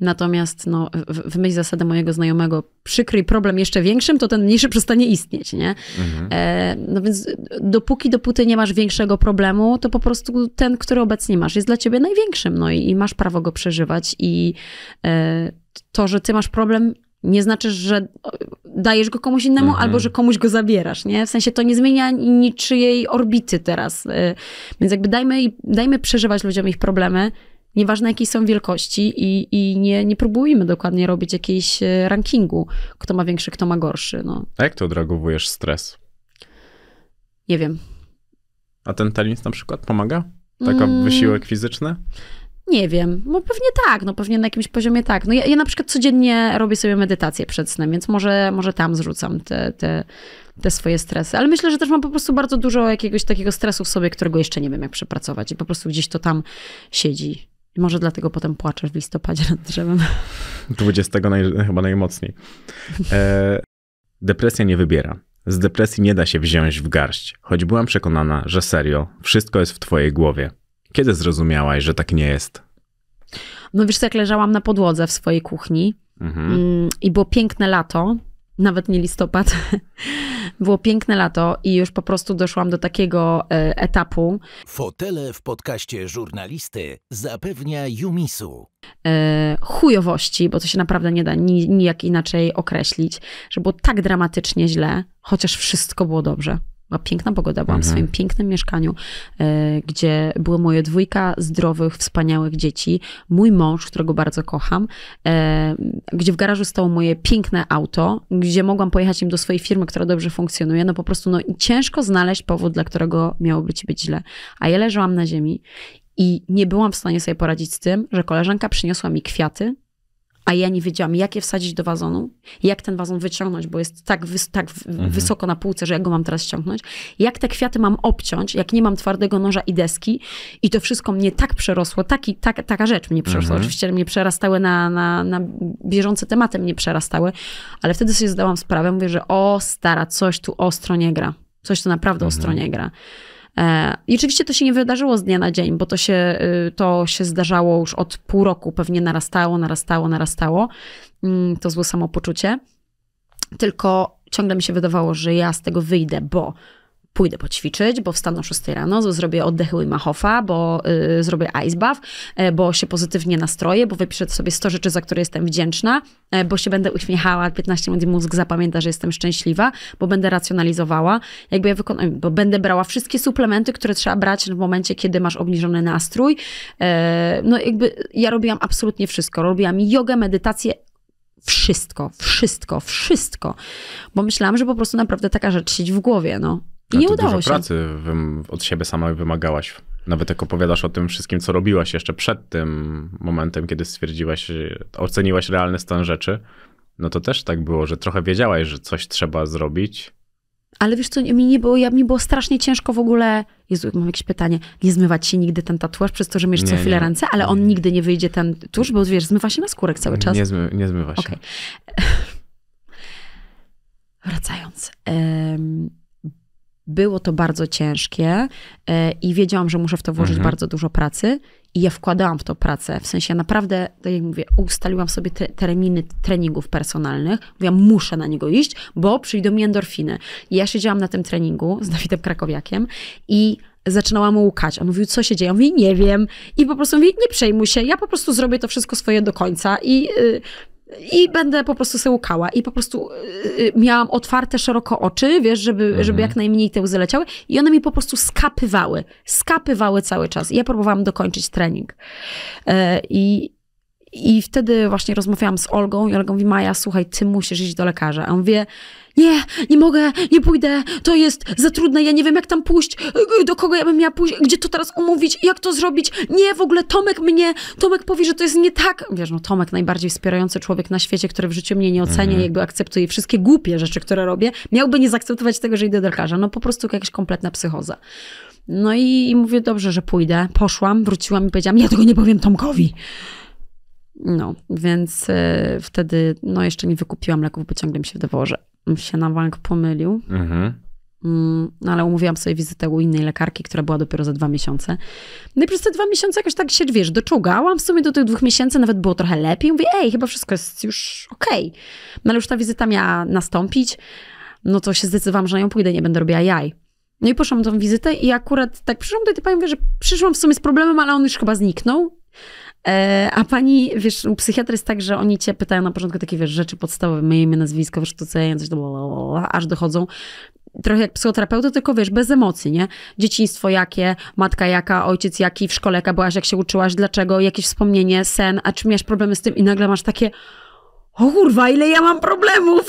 Natomiast no, w, w myśl zasady mojego znajomego, przykryj problem jeszcze większym, to ten mniejszy przestanie istnieć, nie? Mhm. E, no więc dopóki, dopóty nie masz większego problemu, to po prostu ten, który obecnie masz, jest dla ciebie największym, no i, i masz prawo go przeżywać i e, to, że ty masz problem, nie znaczy, że dajesz go komuś innemu mhm. albo że komuś go zabierasz, nie? W sensie to nie zmienia niczyjej orbity teraz. E, więc jakby dajmy, dajmy przeżywać ludziom ich problemy, nieważne jakiej są wielkości i, i nie, nie próbujmy dokładnie robić jakiejś e, rankingu, kto ma większy, kto ma gorszy. No. A jak ty odreagowujesz stres? Nie wiem. A ten talent na przykład pomaga? Taka mm. wysiłek fizyczny? Nie wiem, no pewnie tak, no pewnie na jakimś poziomie tak. No ja, ja, na przykład codziennie robię sobie medytację przed snem, więc może, może tam zrzucam te, te, te swoje stresy. Ale myślę, że też mam po prostu bardzo dużo jakiegoś takiego stresu w sobie, którego jeszcze nie wiem jak przepracować i po prostu gdzieś to tam siedzi. I może dlatego potem płaczesz w listopadzie nad drzewem. 20 (laughs) naj, chyba najmocniej. E, depresja nie wybiera. Z depresji nie da się wziąć w garść, choć byłam przekonana, że serio, wszystko jest w twojej głowie. Kiedy zrozumiałaś, że tak nie jest? No wiesz, jak leżałam na podłodze w swojej kuchni mhm. Mm, i było piękne lato, nawet nie listopad. (laughs) Było piękne lato i już po prostu doszłam do takiego e, etapu. Fotele w podcaście żurnalisty zapewnia Jumisu. E, chujowości, bo to się naprawdę nie da nijak inaczej określić, że było tak dramatycznie źle, chociaż wszystko było dobrze była piękna pogoda, byłam mhm. w swoim pięknym mieszkaniu, e, gdzie były moje dwójka zdrowych, wspaniałych dzieci, mój mąż, którego bardzo kocham, e, gdzie w garażu stało moje piękne auto, gdzie mogłam pojechać im do swojej firmy, która dobrze funkcjonuje. No po prostu no, ciężko znaleźć powód, dla którego miałoby ci być źle. A ja leżałam na ziemi i nie byłam w stanie sobie poradzić z tym, że koleżanka przyniosła mi kwiaty a ja nie wiedziałam, jak je wsadzić do wazonu, jak ten wazon wyciągnąć, bo jest tak, wys tak mhm. wysoko na półce, że ja go mam teraz ściągnąć, jak te kwiaty mam obciąć, jak nie mam twardego noża i deski i to wszystko mnie tak przerosło, taki, tak, taka rzecz mnie przerosła, mhm. oczywiście mnie przerastały na, na, na bieżące tematy mnie przerastały, ale wtedy sobie zdałam sprawę, mówię, że o stara, coś tu ostro nie gra, coś tu naprawdę mhm. ostro nie gra. E, I oczywiście to się nie wydarzyło z dnia na dzień, bo to się, y, to się zdarzało już od pół roku, pewnie narastało, narastało, narastało. Mm, to złe samopoczucie. Tylko ciągle mi się wydawało, że ja z tego wyjdę, bo pójdę poćwiczyć, bo wstanę o 6 rano, zrobię oddechy Machofa, bo y, zrobię ice bath, y, bo się pozytywnie nastroję, bo wypiszę sobie 100 rzeczy, za które jestem wdzięczna, y, bo się będę uśmiechała, 15 minut mózg zapamięta, że jestem szczęśliwa, bo będę racjonalizowała, jakby ja wykonam, bo będę brała wszystkie suplementy, które trzeba brać w momencie, kiedy masz obniżony nastrój. E, no jakby ja robiłam absolutnie wszystko. Robiłam jogę, medytację, wszystko, wszystko, wszystko, bo myślałam, że po prostu naprawdę taka rzecz siedzi w głowie, no. I nie udało dużo się. pracy od siebie sama wymagałaś. Nawet jak opowiadasz o tym wszystkim, co robiłaś jeszcze przed tym momentem, kiedy stwierdziłaś, oceniłaś realny stan rzeczy, no to też tak było, że trochę wiedziałaś, że coś trzeba zrobić. Ale wiesz co, mi nie było, ja, mi było strasznie ciężko w ogóle, Jezu, mam jakieś pytanie, nie zmywać się nigdy ten tatuaż przez to, że masz co chwilę nie. ręce, ale on nigdy nie wyjdzie ten tuż, bo wiesz, zmywa się na skórek cały czas. Nie, zmy, nie zmywa się. Okay. (laughs) Wracając. Um, było to bardzo ciężkie e, i wiedziałam, że muszę w to włożyć mhm. bardzo dużo pracy i ja wkładałam w to pracę. W sensie ja naprawdę, tak jak mówię, ustaliłam sobie te terminy treningów personalnych. Mówiłam, muszę na niego iść, bo przyjdą mi endorfiny. I ja siedziałam na tym treningu z Dawidem Krakowiakiem i zaczynałam mu łkać. On mówił, co się dzieje? Mówi, nie wiem. I po prostu mówi, nie przejmuj się, ja po prostu zrobię to wszystko swoje do końca. I, y, i będę po prostu se łukała. I po prostu yy, miałam otwarte szeroko oczy, wiesz, żeby, mhm. żeby jak najmniej te łzy leciały. I one mi po prostu skapywały. Skapywały cały czas. I ja próbowałam dokończyć trening. Yy, I i wtedy właśnie rozmawiałam z Olgą i Olga mówi, Maja, słuchaj, ty musisz iść do lekarza. A on wie, nie, nie mogę, nie pójdę, to jest za trudne, ja nie wiem jak tam pójść, y, do kogo ja bym miała pójść, gdzie to teraz umówić, jak to zrobić, nie, w ogóle Tomek mnie, Tomek powie, że to jest nie tak. Wiesz, no Tomek, najbardziej wspierający człowiek na świecie, który w życiu mnie nie ocenia, mm. jakby akceptuje wszystkie głupie rzeczy, które robię, miałby nie zaakceptować tego, że idę do lekarza. No po prostu jakaś kompletna psychoza. No i, i mówię, dobrze, że pójdę. Poszłam, wróciłam i powiedziałam, ja tego nie powiem Tomkowi. No, więc y, wtedy no, jeszcze nie wykupiłam leków, bo ciągle mi się wydawało, że się na bank pomylił. Mhm. Mm, no ale umówiłam sobie wizytę u innej lekarki, która była dopiero za dwa miesiące. No i przez te dwa miesiące jakoś tak się, wiesz, doczugałam. W sumie do tych dwóch miesięcy nawet było trochę lepiej. Mówię, ej, chyba wszystko jest już okej. Okay. No ale już ta wizyta miała nastąpić. No to się zdecydowałam, że na nią pójdę, nie będę robiła jaj. No i poszłam tą wizytę i akurat tak przyszłam do tej pani, mówię, że przyszłam w sumie z problemem, ale on już chyba zniknął. E, a pani, wiesz, u psychiatry jest tak, że oni cię pytają na początku takie, wiesz, rzeczy podstawowe, my imię, nazwisko, wiesz, to co ja, coś, do, aż dochodzą. Trochę jak psychoterapeuta, tylko wiesz, bez emocji, nie? Dzieciństwo jakie, matka jaka, ojciec jaki, w szkole jaka byłaś, jak się uczyłaś, dlaczego, jakieś wspomnienie, sen, a czy miałeś problemy z tym i nagle masz takie, o kurwa, ile ja mam problemów!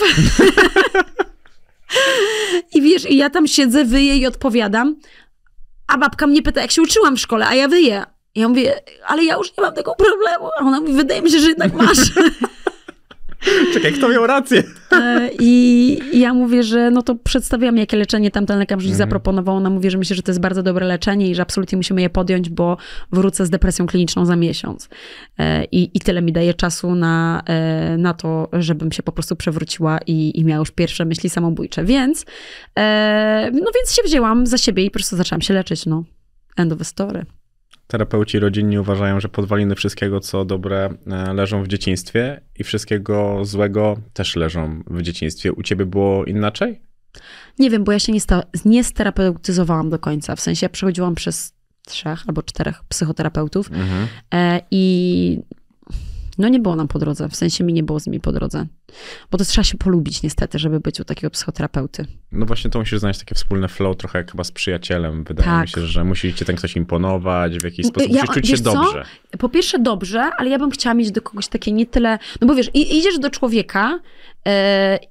(laughs) I wiesz, i ja tam siedzę, wyję i odpowiadam, a babka mnie pyta, jak się uczyłam w szkole, a ja wyję. I ja mówię, ale ja już nie mam tego problemu. A ona mówi, wydaje mi się, że jednak masz. (laughs) Czekaj, kto miał rację? E, I ja mówię, że no to przedstawiłam, jakie leczenie tamten lekarz mi mhm. zaproponował. Ona mówi, że myślę, że to jest bardzo dobre leczenie i że absolutnie musimy je podjąć, bo wrócę z depresją kliniczną za miesiąc. E, I, i tyle mi daje czasu na, e, na to, żebym się po prostu przewróciła i, i miała już pierwsze myśli samobójcze. Więc, no więc się wzięłam za siebie i po prostu zaczęłam się leczyć, no. End of story. Terapeuci rodzinni uważają, że podwaliny wszystkiego, co dobre, e, leżą w dzieciństwie i wszystkiego złego też leżą w dzieciństwie. U ciebie było inaczej? Nie wiem, bo ja się nie, sta- nie sterapeutyzowałam do końca. W sensie ja przechodziłam przez trzech albo czterech psychoterapeutów mhm. E, i no nie było nam po drodze, w sensie mi nie było z nimi po drodze. Bo to trzeba się polubić niestety, żeby być u takiego psychoterapeuty. No właśnie to musisz znaleźć takie wspólne flow, trochę jak chyba z przyjacielem. Wydaje tak. mi się, że musi cię ten ktoś imponować, w jakiś sposób ja, musisz czuć się dobrze. Po pierwsze dobrze, ale ja bym chciała mieć do kogoś takie nie tyle, no bo wiesz, idziesz do człowieka yy,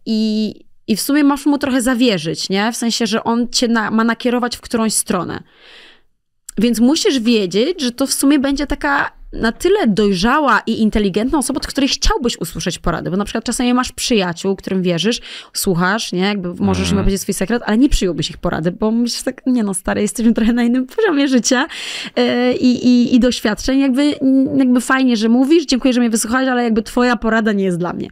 i i w sumie masz mu trochę zawierzyć, nie? W sensie, że on cię na, ma nakierować w którąś stronę. Więc musisz wiedzieć, że to w sumie będzie taka na tyle dojrzała i inteligentna osoba, od której chciałbyś usłyszeć porady. Bo na przykład czasami masz przyjaciół, którym wierzysz, słuchasz, nie, jakby możesz mhm. im powiedzieć swój sekret, ale nie przyjąłbyś ich porady, bo myślisz tak, nie no stary, jesteśmy trochę na innym poziomie życia e, i, i, i doświadczeń. Jakby, jakby fajnie, że mówisz, dziękuję, że mnie wysłuchałeś, ale jakby twoja porada nie jest dla mnie.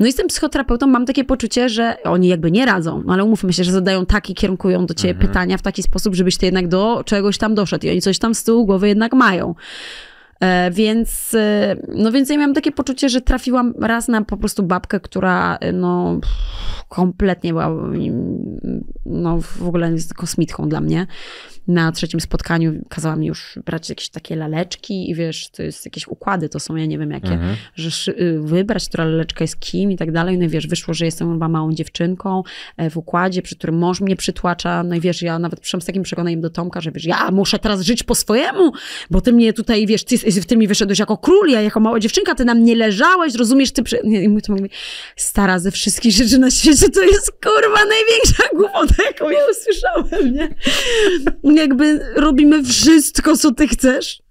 No jestem psychoterapeutą, mam takie poczucie, że oni jakby nie radzą, no ale umówmy się, że zadają tak i kierunkują do ciebie mhm. pytania w taki sposób, żebyś ty jednak do czegoś tam doszedł i oni coś tam z tyłu głowy jednak mają. E, więc, e, no więc ja miałam takie poczucie, że trafiłam raz na po prostu babkę, która e, no kompletnie była mm, no w ogóle kosmitką dla mnie na trzecim spotkaniu kazała mi już brać jakieś takie laleczki i wiesz, to jest jakieś układy, to są ja nie wiem jakie, mhm. że y, wybrać, która laleczka jest kim i tak dalej. No i wiesz, wyszło, że jestem chyba małą dziewczynką e, w układzie, przy którym mąż mnie przytłacza. No i wiesz, ja nawet przyszłam z takim przekonaniem do Tomka, że wiesz, ja muszę teraz żyć po swojemu, bo ty mnie tutaj, wiesz, ty, ty mi wyszedłeś jako król, ja jako mała dziewczynka, ty nam nie leżałeś, rozumiesz, ty... Przy... I mój mówi, stara, ze wszystkich rzeczy na świecie to jest kurwa największa głupota, jaką ja usłyszałem, nie? jakby robimy wszystko, co ty chcesz.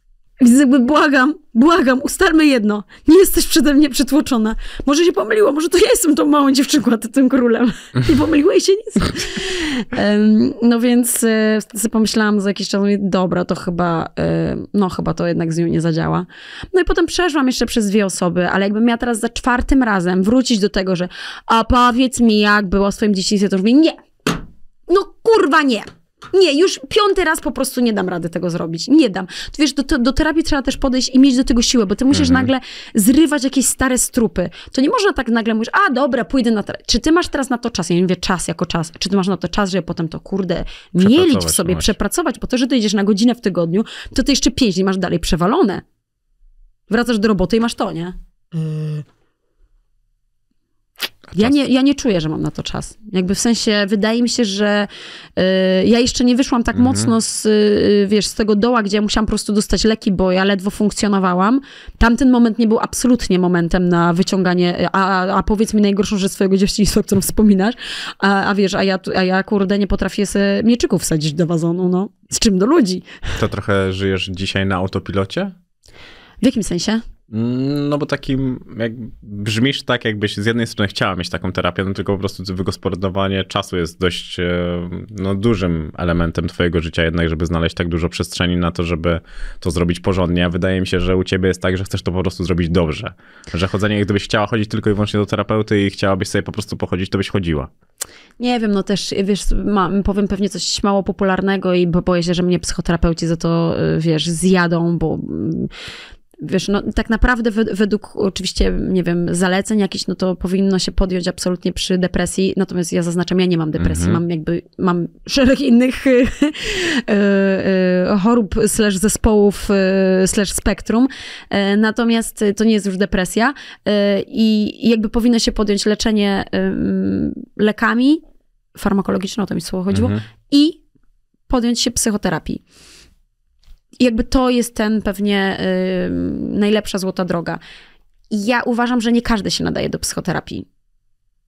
Więc jakby błagam, błagam, ustalmy jedno. Nie jesteś przede mnie przytłoczona. Może się pomyliło, może to ja jestem tą małą dziewczynką, a ty tym królem. Nie pomyliłeś się nic. no więc wtedy sobie pomyślałam za jakiś czas, dobra, to chyba, e, no chyba to jednak z nią nie zadziała. No i potem przeszłam jeszcze przez dwie osoby, ale jakbym miała teraz za czwartym razem wrócić do tego, że a powiedz mi, jak było w swoim dzieciństwie, to już mówię, nie, no kurwa nie. Nie, już piąty raz po prostu nie dam rady tego zrobić. Nie dam. To wiesz, do, do terapii trzeba też podejść i mieć do tego siłę, bo ty musisz mhm. nagle zrywać jakieś stare strupy. To nie można tak nagle mówić, a dobra, pójdę na terapię. Czy ty masz teraz na to czas? Ja nie mówię czas jako czas. Czy ty masz na to czas, żeby potem to kurde mielić w sobie, masz. przepracować, bo to, że dojdziesz na godzinę w tygodniu, to ty jeszcze pięć dni masz dalej przewalone. Wracasz do roboty i masz to, nie? Yy, ja nie, ja nie czuję, że mam na to czas. Jakby w sensie, wydaje mi się, że y, ja jeszcze nie wyszłam tak mhm. mocno z, y, y, wiesz, z tego doła, gdzie ja musiałam po prostu dostać leki, bo ja ledwo funkcjonowałam. Tamten moment nie był absolutnie momentem na wyciąganie, a, a powiedz mi najgorszą rzecz swojego dziewczynstwa, o którą wspominasz, a, a wiesz, a ja, a ja kurde nie potrafię sobie mieczyków wsadzić do wazonu, no. Z czym do ludzi? To trochę żyjesz dzisiaj na autopilocie? W jakim sensie? No bo takim, jak brzmisz tak, jakbyś z jednej strony chciała mieć taką terapię, no tylko po prostu wygospodarowanie czasu jest dość e, no, dużym elementem twojego życia jednak, żeby znaleźć tak dużo przestrzeni na to, żeby to zrobić porządnie. A wydaje mi się, że u ciebie jest tak, że chcesz to po prostu zrobić dobrze. Że chodzenie, gdybyś chciała chodzić tylko i wyłącznie do terapeuty i chciałabyś sobie po prostu pochodzić, to byś chodziła. Nie wiem, no też, wiesz, powiem pewnie coś mało popularnego i boję się, że mnie psychoterapeuci za to, y, wiesz, zjadą, bo wiesz, no tak naprawdę według oczywiście, nie wiem, zaleceń jakichś, no to powinno się podjąć absolutnie przy depresji, natomiast ja zaznaczam, ja nie mam depresji, mm -hmm. mam jakby, mam szereg innych (laughs) e, e, chorób slash zespołów e, slash spektrum, natomiast to nie jest już depresja i jakby powinno się podjąć leczenie lekami, farmakologiczne, o to mi słowo chodziło, mm -hmm. i podjąć się psychoterapii jakby to jest ten pewnie yy, najlepsza złota droga. I ja uważam, że nie każdy się nadaje do psychoterapii.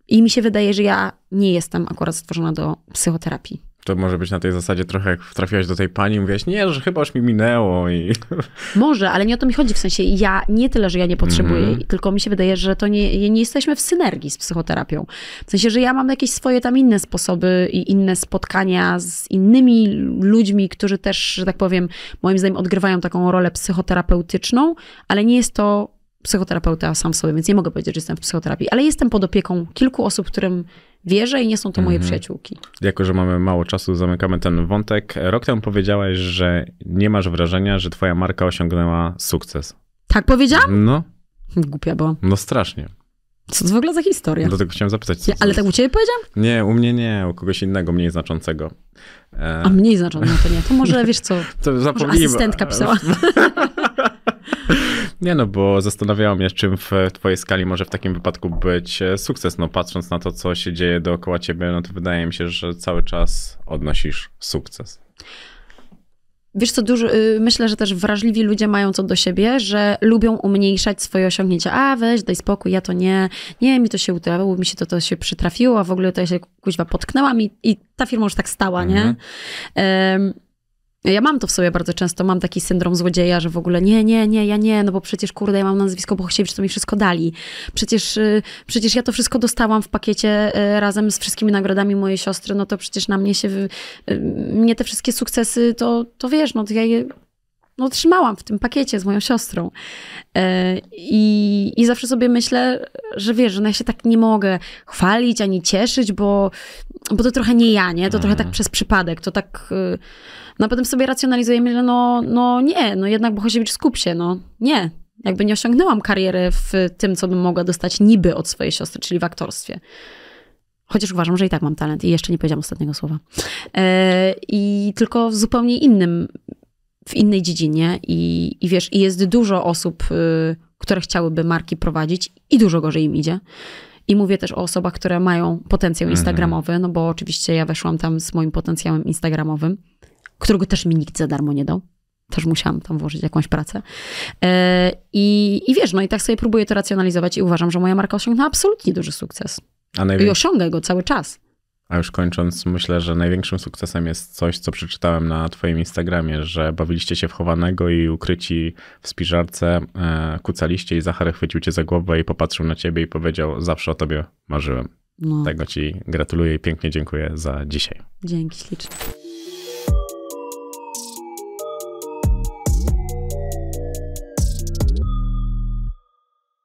I mi się wydaje, że ja nie jestem akurat stworzona do psychoterapii to może być na tej zasadzie trochę jak trafiłaś do tej pani i mówiłaś, nie, że chyba już mi minęło i... (laughs) Może, ale nie o to mi chodzi, w sensie ja nie tyle, że ja nie potrzebuję, mm -hmm. tylko mi się wydaje, że to nie, nie jesteśmy w synergii z psychoterapią. W sensie, że ja mam jakieś swoje tam inne sposoby i inne spotkania z innymi ludźmi, którzy też, że tak powiem, moim zdaniem odgrywają taką rolę psychoterapeutyczną, ale nie jest to psychoterapeuta sam w sobie, więc nie mogę powiedzieć, że jestem w psychoterapii, ale jestem pod opieką kilku osób, którym wierzę i nie są to moje mhm. przyjaciółki. Jako, że mamy mało czasu, zamykamy ten wątek. Rok temu powiedziałaś, że nie masz wrażenia, że twoja marka osiągnęła sukces. Tak powiedziałam? No. Głupia bo. No strasznie. Co to w ogóle za historia? Do tego chciałem zapytać. Co, ale tak u ciebie powiedziałam? Nie, u mnie nie, u kogoś innego, mniej znaczącego. E... A mniej znaczącego no to nie, to może wiesz co, (laughs) to może asystentka pisała. (laughs) Nie no, bo zastanawiałem się, czym w twojej skali może w takim wypadku być e, sukces. No patrząc na to, co się dzieje dookoła ciebie, no to wydaje mi się, że cały czas odnosisz sukces. Wiesz co, dużo, y, myślę, że też wrażliwi ludzie mają co do siebie, że lubią umniejszać swoje osiągnięcia. A weź, daj spokój, ja to nie, nie, mi to się udało, mi się to, to się przytrafiło, a w ogóle to ja się kuźwa potknęłam i, i ta firma już tak stała, nie? Um, ja mam to w sobie bardzo często, mam taki syndrom złodzieja, że w ogóle nie, nie, nie, ja nie, no bo przecież kurde, ja mam nazwisko Bohosiewicz, to mi wszystko dali. Przecież, y, przecież ja to wszystko dostałam w pakiecie y, razem z wszystkimi nagrodami mojej siostry, no to przecież na mnie się, y, mnie te wszystkie sukcesy, to, to wiesz, no to ja je no, trzymałam w tym pakiecie z moją siostrą. E, I, I zawsze sobie myślę, że wiesz, że no ja się tak nie mogę chwalić ani cieszyć, bo, bo to trochę nie ja, nie? To trochę tak mhm. przez przypadek, to tak no a potem sobie racjonalizujemy, że no, no nie, no jednak Bohosiewicz skup się, no nie. Jakby nie osiągnęłam kariery w tym, co bym mogła dostać niby od swojej siostry, czyli w aktorstwie. Chociaż uważam, że i tak mam talent i jeszcze nie powiedziałam ostatniego słowa. E, I tylko w zupełnie innym, w innej dziedzinie i, i wiesz, i jest dużo osób, y, które chciałyby marki prowadzić i dużo gorzej im idzie. I mówię też o osobach, które mają potencjał mhm. instagramowy, no bo oczywiście ja weszłam tam z moim potencjałem instagramowym którego też mi nikt za darmo nie dał. Też musiałam tam włożyć jakąś pracę. E, I, I wiesz, no i tak sobie próbuję to racjonalizować i uważam, że moja marka osiągnęła absolutnie duży sukces. I osiąga go cały czas. A już kończąc, myślę, że największym sukcesem jest coś, co przeczytałem na Twoim Instagramie, że bawiliście się w chowanego i ukryci w spiżarce, e, kucaliście i Zachary chwycił cię za głowę i popatrzył na ciebie i powiedział: Zawsze o tobie marzyłem. No. Tego ci gratuluję i pięknie dziękuję za dzisiaj. Dzięki ślicznie.